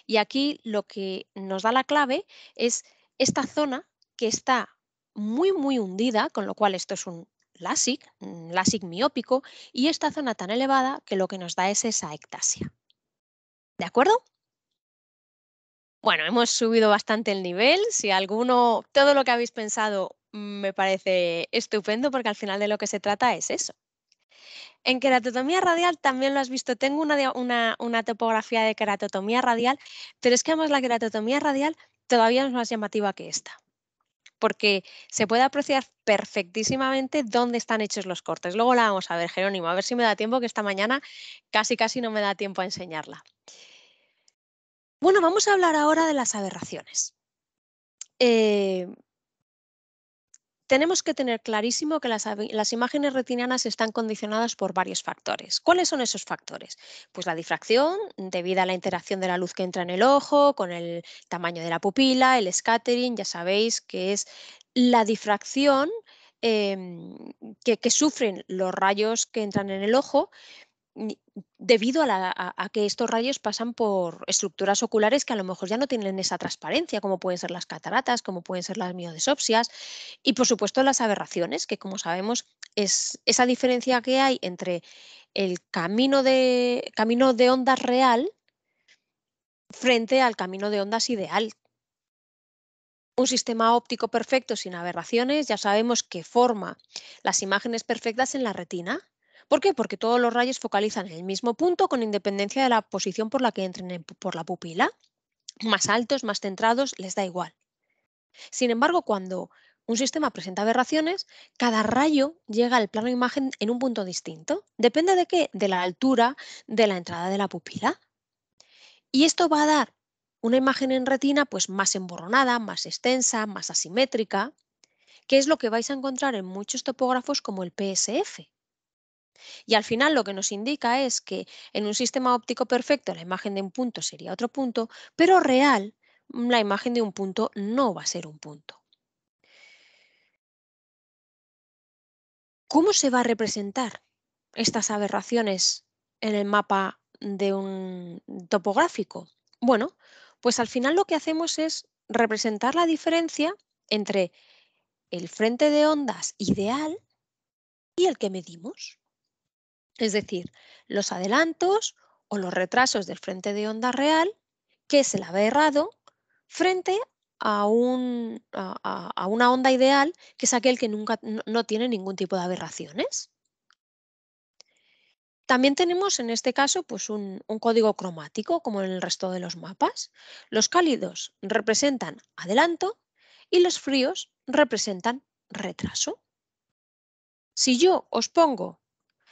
Y aquí lo que nos da la clave es esta zona que está muy, muy hundida, con lo cual esto es un lasic, mm, lasic miópico, y esta zona tan elevada que lo que nos da es esa ectasia. ¿De acuerdo? Bueno, hemos subido bastante el nivel. Si alguno, todo lo que habéis pensado me parece estupendo porque al final de lo que se trata es eso. En queratotomía radial también lo has visto. Tengo una, una topografía de queratotomía radial, pero es que además la queratotomía radial todavía es más llamativa que esta porque se puede apreciar perfectísimamente dónde están hechos los cortes. Luego la vamos a ver, Jerónimo, a ver si me da tiempo, que esta mañana casi casi no me da tiempo a enseñarla. Bueno, vamos a hablar ahora de las aberraciones. Eh, tenemos que tener clarísimo que las, imágenes retinianas están condicionadas por varios factores. ¿Cuáles son esos factores? Pues la difracción, debido a la interacción de la luz que entra en el ojo, con el tamaño de la pupila, el scattering, ya sabéis que es la difracción em, que sufren los rayos que entran en el ojo, debido a, que estos rayos pasan por estructuras oculares que a lo mejor ya no tienen esa transparencia, como pueden ser las cataratas, como pueden ser las miodesopsias y por supuesto las aberraciones, que como sabemos es esa diferencia que hay entre el camino de, camino de ondas real frente al camino de ondas ideal. Un sistema óptico perfecto sin aberraciones ya sabemos que forma las imágenes perfectas en la retina, ¿Por qué? Porque todos los rayos focalizan en el mismo punto con independencia de la posición por la que entren por la pupila. Más altos, más centrados, les da igual. Sin embargo, cuando un sistema presenta aberraciones, cada rayo llega al plano imagen en un punto distinto. Depende de qué? De la altura de la entrada de la pupila. Y esto va a dar una imagen en retina pues más emborronada, más extensa, más asimétrica, que es lo que vais a encontrar en muchos topógrafos como el PSF. Y al final lo que nos indica es que en un sistema óptico perfecto la imagen de un punto sería otro punto, pero real mm, la imagen de un punto no va a ser un punto. ¿Cómo se va a representar estas aberraciones en el mapa de un topográfico? Bueno, pues al final lo que hacemos es representar la diferencia entre el frente de ondas ideal y el que medimos es decir, los adelantos o los retrasos del frente de onda real que se la ve errado frente a, una onda ideal que es aquel que nunca, no tiene ningún tipo de aberraciones. También tenemos en este caso pues un, código cromático, como en el resto de los mapas. Los cálidos representan adelanto y los fríos representan retraso. Si yo os pongo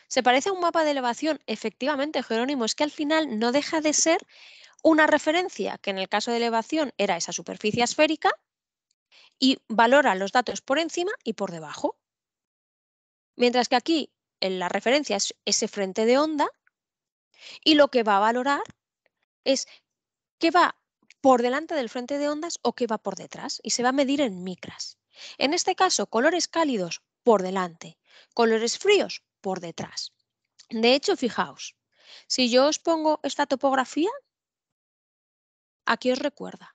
¿Se parece a un mapa de elevación? Efectivamente, Jerónimo, es que al final no deja de ser una referencia, que en el caso de elevación era esa superficie esférica, y valora los datos por encima y por debajo. Mientras que aquí en la referencia es ese frente de onda y lo que va a valorar es qué va por delante del frente de ondas o qué va por detrás y se va a medir en micras. En este caso, colores cálidos por delante, colores fríos por detrás. De hecho, fijaos, si yo os pongo esta topografía, aquí os recuerda.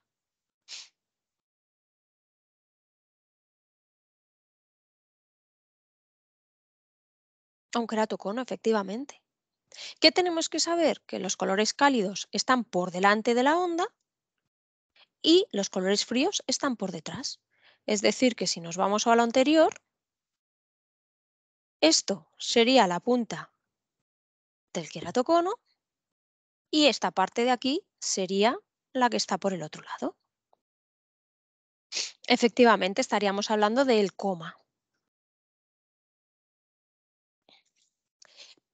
Aunque era cono, efectivamente. ¿Qué tenemos que saber? Que los colores cálidos están por delante de la onda y los colores fríos están por detrás. Es decir, que si nos vamos a lo anterior, esto sería la punta del queratocono y esta parte de aquí sería la que está por el otro lado. Efectivamente, estaríamos hablando del coma.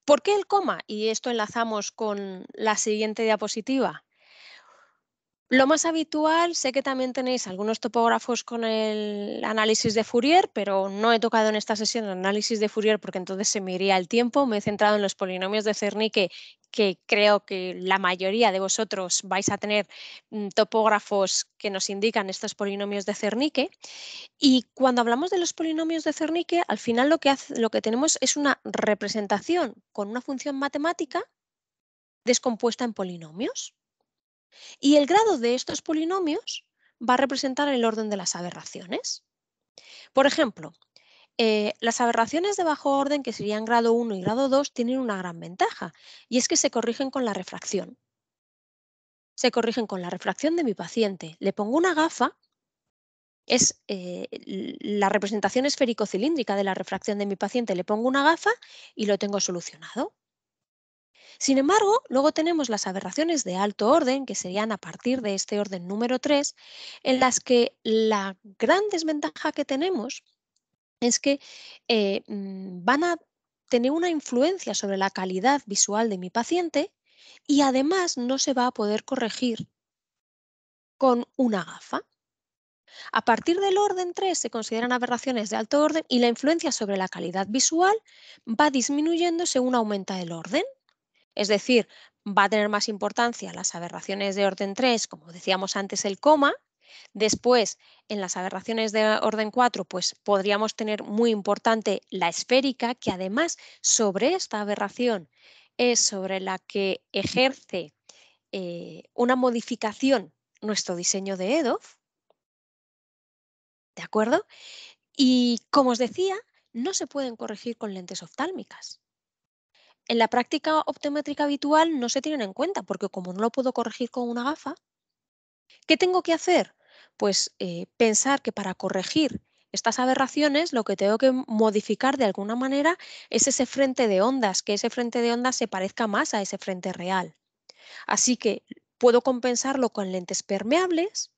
¿Por qué el coma? Y esto enlazamos con la siguiente diapositiva. Lo más habitual, sé que también tenéis algunos topógrafos con el análisis de Fourier, pero no he tocado en esta sesión el análisis de Fourier porque entonces se me iría el tiempo. Me he centrado en los polinomios de Cernique, que creo que la mayoría de vosotros vais a tener mm, topógrafos que nos indican estos polinomios de Cernique. Y cuando hablamos de los polinomios de Cernique, al final lo que, lo que tenemos es una representación con una función matemática descompuesta en polinomios. Y el grado de estos polinomios va a representar el orden de las aberraciones. Por ejemplo, eh, las aberraciones de bajo orden, que serían grado 1 y grado 2, tienen una gran ventaja, y es que se corrigen con la refracción. Se corrigen con la refracción de mi paciente. Le pongo una gafa, es eh, la representación esférico-cilíndrica de la refracción de mi paciente, le pongo una gafa y lo tengo solucionado. Sin embargo, luego tenemos las aberraciones de alto orden, que serían a partir de este orden número 3, en las que la gran desventaja que tenemos es que eh, mm, van a tener una influencia sobre la calidad visual de mi paciente y además no se va a poder corregir con una gafa. A partir del orden 3 se consideran aberraciones de alto orden y la influencia sobre la calidad visual va disminuyendo según aumenta el orden. Es decir, va a tener más importancia las aberraciones de orden 3, como decíamos antes, el coma. Después, en las aberraciones de orden 4, pues podríamos tener muy importante la esférica, que además sobre esta aberración es sobre la que ejerce eh, una modificación nuestro diseño de EDOF. ¿De acuerdo? Y como os decía, no se pueden corregir con lentes oftálmicas en la práctica optométrica habitual no se tienen en cuenta, porque como no lo puedo corregir con una gafa, ¿qué tengo que hacer? Pues eh, pensar que para corregir estas aberraciones lo que tengo que modificar de alguna manera es ese frente de ondas, que ese frente de ondas se parezca más a ese frente real. Así que puedo compensarlo con lentes permeables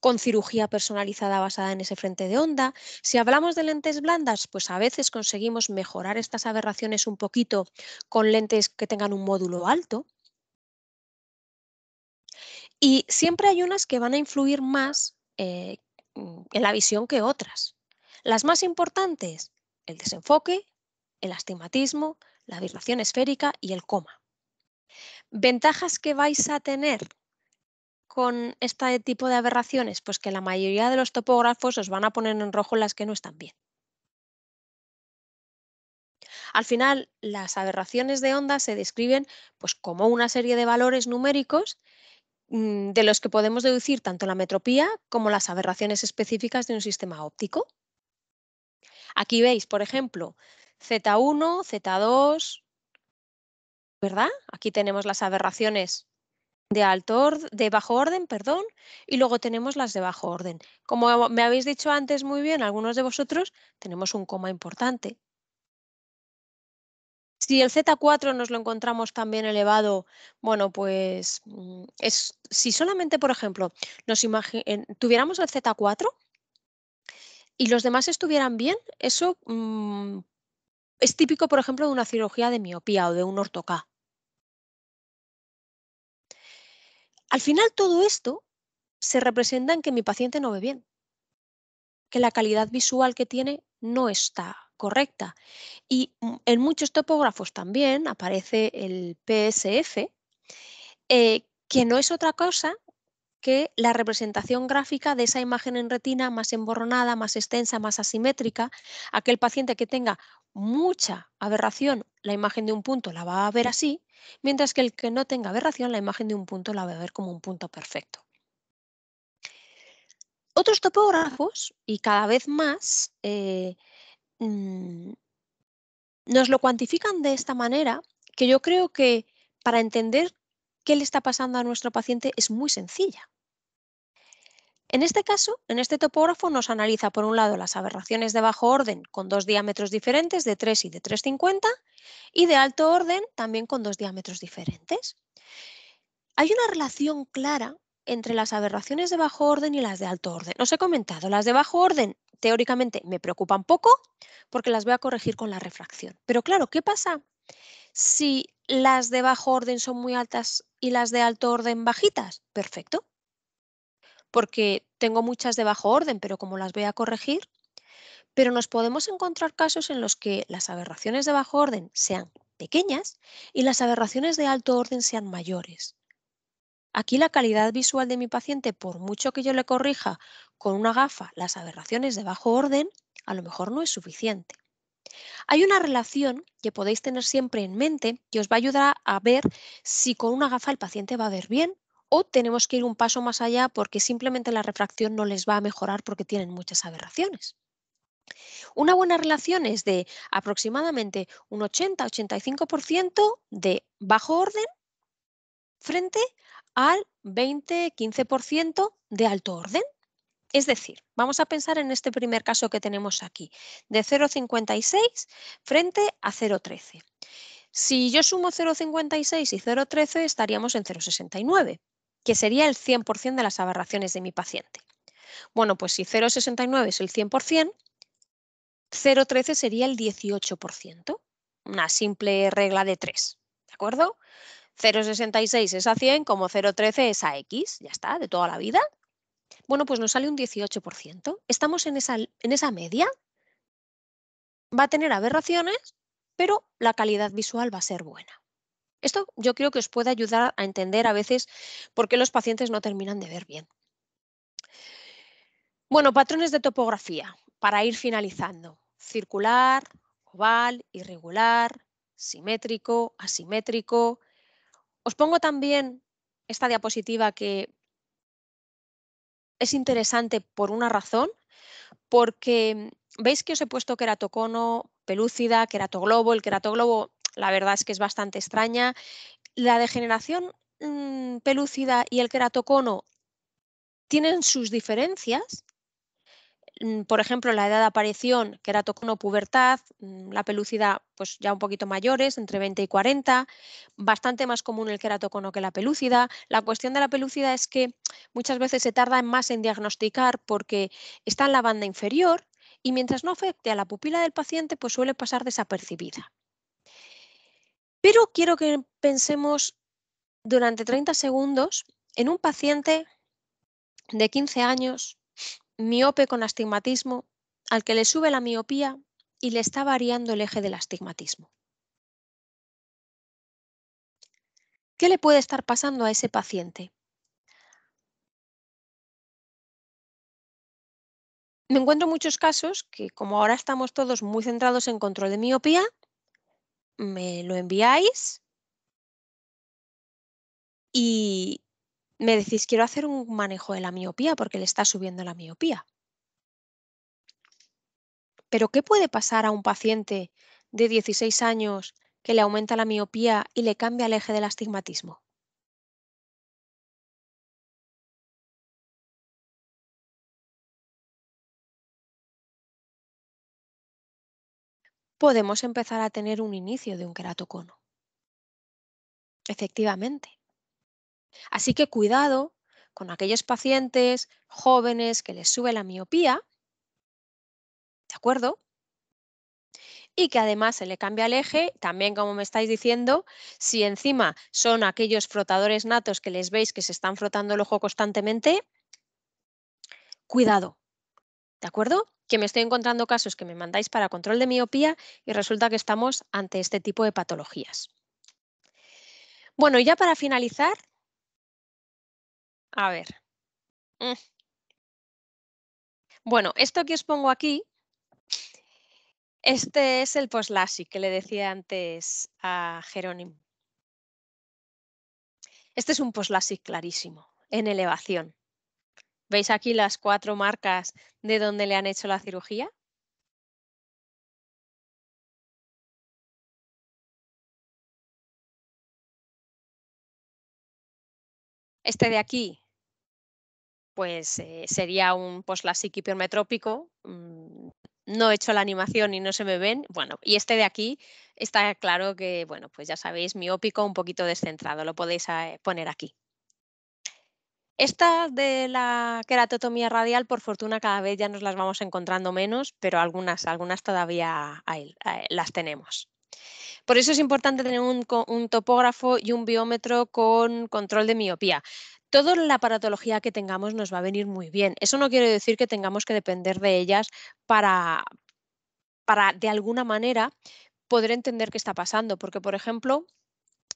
con cirugía personalizada basada en ese frente de onda. Si hablamos de lentes blandas, pues a veces conseguimos mejorar estas aberraciones un poquito con lentes que tengan un módulo alto. Y siempre hay unas que van a influir más eh, mm, en la visión que otras. Las más importantes, el desenfoque, el astigmatismo, la vibración esférica y el coma. Ventajas que vais a tener con este tipo de aberraciones? Pues que la mayoría de los topógrafos os van a poner en rojo las que no están bien. Al final, las aberraciones de onda se describen pues, como una serie de valores numéricos mm, de los que podemos deducir tanto la metropía como las aberraciones específicas de un sistema óptico. Aquí veis, por ejemplo, Z1, Z2, ¿verdad? Aquí tenemos las aberraciones de alto de bajo orden, perdón, y luego tenemos las de bajo orden. Como me habéis dicho antes muy bien, algunos de vosotros, tenemos un coma importante. Si el Z4 nos lo encontramos también elevado, bueno, pues mm, es, si solamente, por ejemplo, nos tuviéramos el Z4 y los demás estuvieran bien, eso mm, es típico, por ejemplo, de una cirugía de miopía o de un ortoca. Al final todo esto se representa en que mi paciente no ve bien, que la calidad visual que tiene no está correcta. Y mm, en muchos topógrafos también aparece el PSF, eh, que no es otra cosa que la representación gráfica de esa imagen en retina más emborronada, más extensa, más asimétrica, aquel paciente que tenga mucha aberración, la imagen de un punto la va a ver así, mientras que el que no tenga aberración, la imagen de un punto la va a ver como un punto perfecto. Otros topógrafos, y cada vez más, eh, mm, nos lo cuantifican de esta manera que yo creo que para entender qué le está pasando a nuestro paciente es muy sencilla. En este caso, en este topógrafo nos analiza por un lado las aberraciones de bajo orden con dos diámetros diferentes de 3 y de 3,50 y de alto orden también con dos diámetros diferentes. Hay una relación clara entre las aberraciones de bajo orden y las de alto orden. Os he comentado, las de bajo orden teóricamente me preocupan poco porque las voy a corregir con la refracción. Pero claro, ¿qué pasa si las de bajo orden son muy altas y las de alto orden bajitas? Perfecto, porque tengo muchas de bajo orden, pero como las voy a corregir, pero nos podemos encontrar casos en los que las aberraciones de bajo orden sean pequeñas y las aberraciones de alto orden sean mayores. Aquí la calidad visual de mi paciente, por mucho que yo le corrija con una gafa las aberraciones de bajo orden, a lo mejor no es suficiente. Hay una relación que podéis tener siempre en mente que os va a ayudar a ver si con una gafa el paciente va a ver bien o tenemos que ir un paso más allá porque simplemente la refracción no les va a mejorar porque tienen muchas aberraciones. Una buena relación es de aproximadamente un 80-85% de bajo orden frente al 20-15% de alto orden. Es decir, vamos a pensar en este primer caso que tenemos aquí, de 0,56 frente a 0,13. Si yo sumo 0,56 y 0,13 estaríamos en 0,69 que sería el 100% de las aberraciones de mi paciente. Bueno, pues si 0,69 es el 100%, 0,13 sería el 18%, una simple regla de 3, ¿de acuerdo? 0,66 es a 100 como 0,13 es a X, ya está, de toda la vida. Bueno, pues nos sale un 18%. Estamos en esa, en esa media. Va a tener aberraciones, pero la calidad visual va a ser buena. Esto yo creo que os puede ayudar a entender a veces por qué los pacientes no terminan de ver bien. Bueno, patrones de topografía, para ir finalizando. Circular, oval, irregular, simétrico, asimétrico. Os pongo también esta diapositiva que es interesante por una razón, porque mm, veis que os he puesto queratocono, pelúcida, queratoglobo. El queratoglobo la verdad es que es bastante extraña. La degeneración mm, pelúcida y el queratocono tienen sus diferencias. Mm, por ejemplo, la edad de aparición, queratocono pubertad, mm, la pelúcida pues ya un poquito mayores, entre 20 y 40, bastante más común el queratocono que la pelúcida. La cuestión de la pelúcida es que muchas veces se tarda más en diagnosticar porque está en la banda inferior y mientras no afecte a la pupila del paciente, pues suele pasar desapercibida. Pero quiero que pensemos durante 30 segundos en un paciente de 15 años, miope con astigmatismo, al que le sube la miopía y le está variando el eje del astigmatismo. ¿Qué le puede estar pasando a ese paciente? Me encuentro muchos casos que, como ahora estamos todos muy centrados en control de miopía, me lo enviáis y me decís, quiero hacer un manejo de la miopía porque le está subiendo la miopía. Pero ¿qué puede pasar a un paciente de 16 años que le aumenta la miopía y le cambia el eje del astigmatismo? podemos empezar a tener un inicio de un queratocono. Efectivamente. Así que cuidado con aquellos pacientes jóvenes que les sube la miopía, ¿de acuerdo? y que además se le cambia el eje, también como me estáis diciendo, si encima son aquellos frotadores natos que les veis que se están frotando el ojo constantemente, cuidado, ¿de acuerdo? que me estoy encontrando casos que me mandáis para control de miopía y resulta que estamos ante este tipo de patologías. Bueno, ya para finalizar, a ver. Mm. Bueno, esto que os pongo aquí, este es el poslasi que le decía antes a Jerónimo. Este es un poslasi clarísimo, en elevación. ¿Veis aquí las cuatro marcas de donde le han hecho la cirugía? Este de aquí, pues eh, sería un poslasic mm, No he hecho la animación y no se me ven. Bueno, y este de aquí está claro que, bueno, pues ya sabéis, miópico, un poquito descentrado. Lo podéis eh, poner aquí. Estas de la queratotomía radial, por fortuna, cada vez ya nos las vamos encontrando menos, pero algunas, algunas todavía eh, las tenemos. Por eso es importante tener un, topógrafo y un biómetro con control de miopía. Toda la aparatología que tengamos nos va a venir muy bien. Eso no quiere decir que tengamos que depender de ellas para, para de alguna manera, poder entender qué está pasando. Porque, por ejemplo,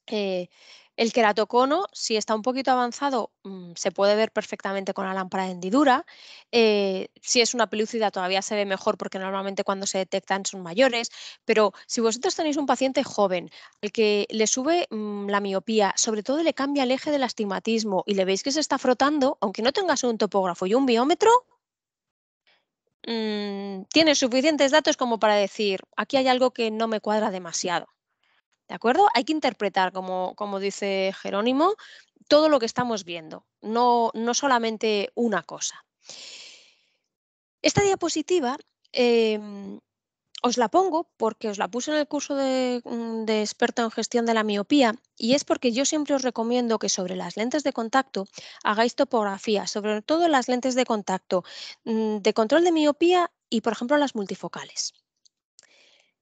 eh, el queratocono, si está un poquito avanzado, mm, se puede ver perfectamente con la lámpara de hendidura. Eh, si es una pelúcida, todavía se ve mejor porque normalmente cuando se detectan son mayores. Pero si vosotros tenéis un paciente joven al que le sube mm, la miopía, sobre todo le cambia el eje del astigmatismo y le veis que se está frotando, aunque no tengas un topógrafo y un biómetro, mm, tienes suficientes datos como para decir, aquí hay algo que no me cuadra demasiado. ¿De acuerdo? Hay que interpretar, como, dice Jerónimo, todo lo que estamos viendo, no, solamente una cosa. Esta diapositiva em, os la pongo porque os la puse en el curso de, mm, de, experto en gestión de la miopía y es porque yo siempre os recomiendo que sobre las lentes de contacto hagáis topografía, sobre todo las lentes de contacto mm, de control de miopía y, por ejemplo, las multifocales.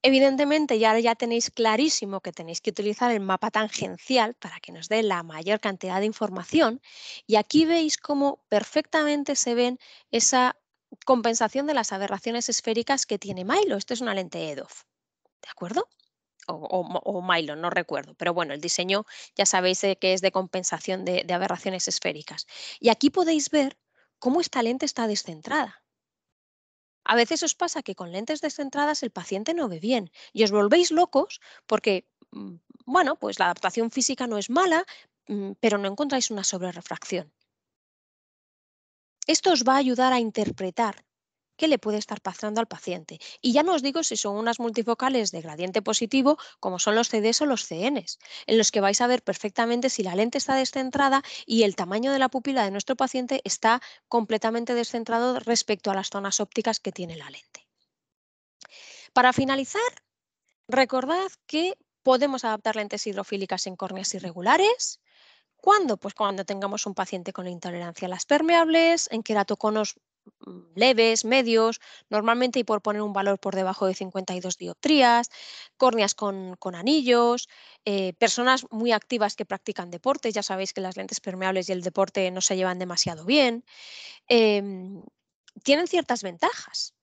Evidentemente, ya, ya tenéis clarísimo que tenéis que utilizar el mapa tangencial para que nos dé la mayor cantidad de información y aquí veis cómo perfectamente se ven esa compensación de las aberraciones esféricas que tiene Milo. Esto es una lente EDOF, ¿de acuerdo? O, Milo, no recuerdo, pero bueno, el diseño ya sabéis que es de compensación de aberraciones esféricas. Y aquí podéis ver cómo esta lente está descentrada. A veces os pasa que con lentes descentradas el paciente no ve bien y os volvéis locos porque, mm, bueno, pues la adaptación física no es mala, mm, pero no encontráis una sobrerefracción. Esto os va a ayudar a interpretar qué le puede estar pasando al paciente. Y ya no os digo si son unas multifocales de gradiente positivo, como son los CDs o los CNs, en los que vais a ver perfectamente si la lente está descentrada y el tamaño de la pupila de nuestro paciente está completamente descentrado respecto a las zonas ópticas que tiene la lente. Para finalizar, recordad que podemos adaptar lentes hidrofílicas en córneas irregulares, ¿Cuándo? Pues cuando tengamos un paciente con intolerancia a las permeables, en queratoconos Mm. leves, medios, normalmente y por poner un valor por debajo de 52 dioptrías, córneas con, con anillos, eh, personas muy activas que practican deportes, ya sabéis que las lentes permeables y el deporte no se llevan demasiado bien, em, tienen ciertas ventajas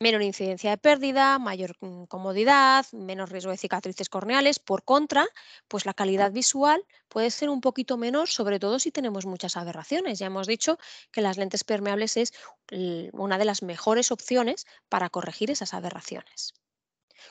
menor incidencia de pérdida, mayor mm, comodidad, menos riesgo de cicatrices corneales. Por contra, pues la calidad visual puede ser un poquito menor, sobre todo si tenemos muchas aberraciones. Ya hemos dicho que las lentes permeables es una de las mejores opciones para corregir esas aberraciones.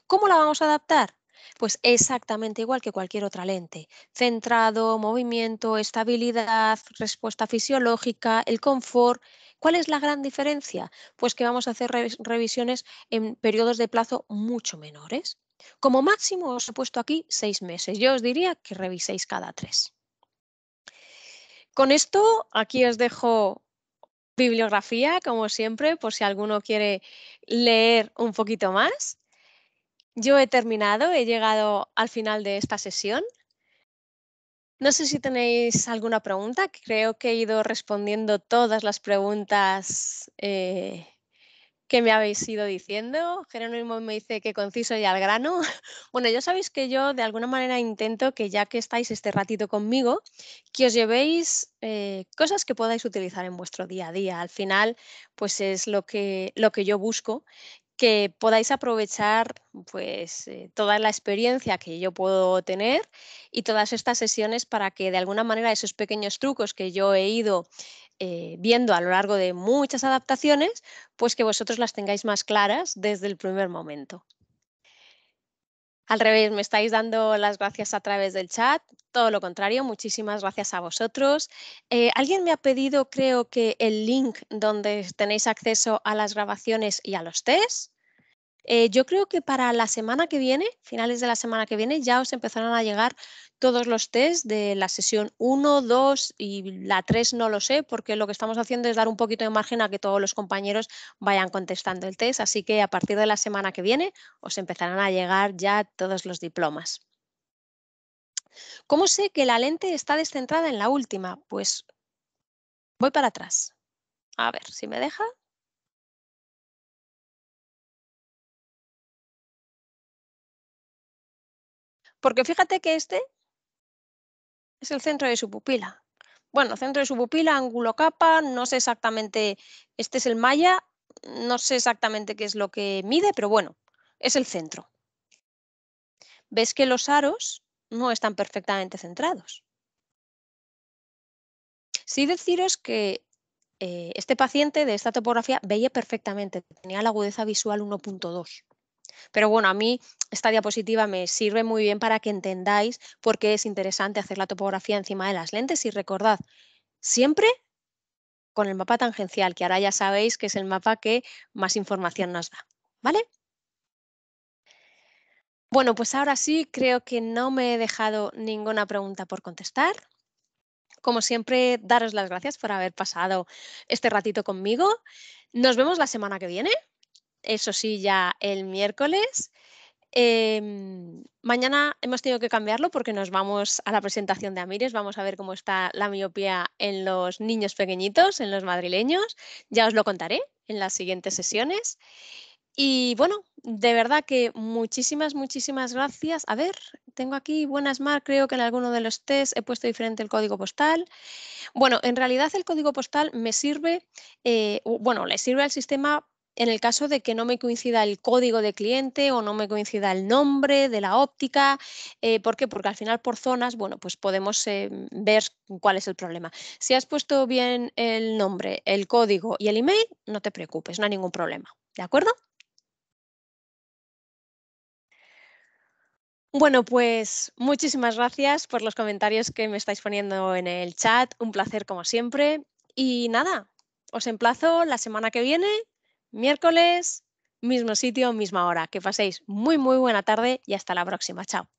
¿Cómo la vamos a adaptar? Pues exactamente igual que cualquier otra lente. Centrado, movimiento, estabilidad, respuesta fisiológica, el confort ¿Cuál es la gran diferencia? Pues que vamos a hacer revisiones en periodos de plazo mucho menores. Como máximo os he puesto aquí seis meses. Yo os diría que reviséis cada tres. Con esto aquí os dejo bibliografía, como siempre, por si alguno quiere leer un poquito más. Yo he terminado, he llegado al final de esta sesión. No sé si tenéis alguna pregunta. Creo que he ido respondiendo todas las preguntas eh, que me habéis ido diciendo. Jerónimo me dice que conciso y al grano. Bueno, ya sabéis que yo de alguna manera intento que ya que estáis este ratito conmigo, que os llevéis eh, cosas que podáis utilizar en vuestro día a día. Al final, pues es lo que, lo que yo busco, que podáis aprovechar pues eh, toda la experiencia que yo puedo tener y todas estas sesiones para que de alguna manera esos pequeños trucos que yo he ido eh, viendo a lo largo de muchas adaptaciones, pues que vosotros las tengáis más claras desde el primer momento. Al revés, me estáis dando las gracias a través del chat. Todo lo contrario, muchísimas gracias a vosotros. Eh, alguien me ha pedido, creo que el link donde tenéis acceso a las grabaciones y a los tests. Eh, yo creo que para la semana que viene, finales de la semana que viene, ya os empezarán a llegar todos los test de la sesión 1, 2 y la 3 no lo sé, porque lo que estamos haciendo es dar un poquito de margen a que todos los compañeros vayan contestando el test, así que a partir de la semana que viene os empezarán a llegar ya todos los diplomas. ¿Cómo sé que la lente está descentrada en la última? Pues voy para atrás. A ver si me deja. Porque fíjate que este es el centro de su pupila. Bueno, centro de su pupila, ángulo capa, no sé exactamente, este es el malla, no sé exactamente qué es lo que mide, pero bueno, es el centro. Ves que los aros no están perfectamente centrados. Sí deciros que eh, este paciente de esta topografía veía perfectamente, tenía la agudeza visual 1.2. Pero bueno, a mí esta diapositiva me sirve muy bien para que entendáis por qué es interesante hacer la topografía encima de las lentes y recordad, siempre con el mapa tangencial, que ahora ya sabéis que es el mapa que más información nos da. ¿Vale? Bueno, pues ahora sí, creo que no me he dejado ninguna pregunta por contestar. Como siempre, daros las gracias por haber pasado este ratito conmigo. Nos vemos la semana que viene eso sí, ya el miércoles. Em, mañana hemos tenido que cambiarlo porque nos vamos a la presentación de Amires. Vamos a ver cómo está la miopía en los niños pequeñitos, en los madrileños. Ya os lo contaré en las siguientes sesiones. Y bueno, de verdad que muchísimas, muchísimas gracias. A ver, tengo aquí buenas mar, creo que en alguno de los test he puesto diferente el código postal. Bueno, en realidad el código postal me sirve, eh, bueno, le sirve al sistema en el caso de que no me coincida el código de cliente o no me coincida el nombre de la óptica. Eh, ¿Por qué? Porque al final por zonas, bueno, pues podemos eh, ver cuál es el problema. Si has puesto bien el nombre, el código y el email, no te preocupes, no hay ningún problema. ¿De acuerdo? Bueno, pues muchísimas gracias por los comentarios que me estáis poniendo en el chat. Un placer como siempre. Y nada, os emplazo la semana que viene miércoles, mismo sitio, misma hora. Que paséis muy, muy buena tarde y hasta la próxima. Chao.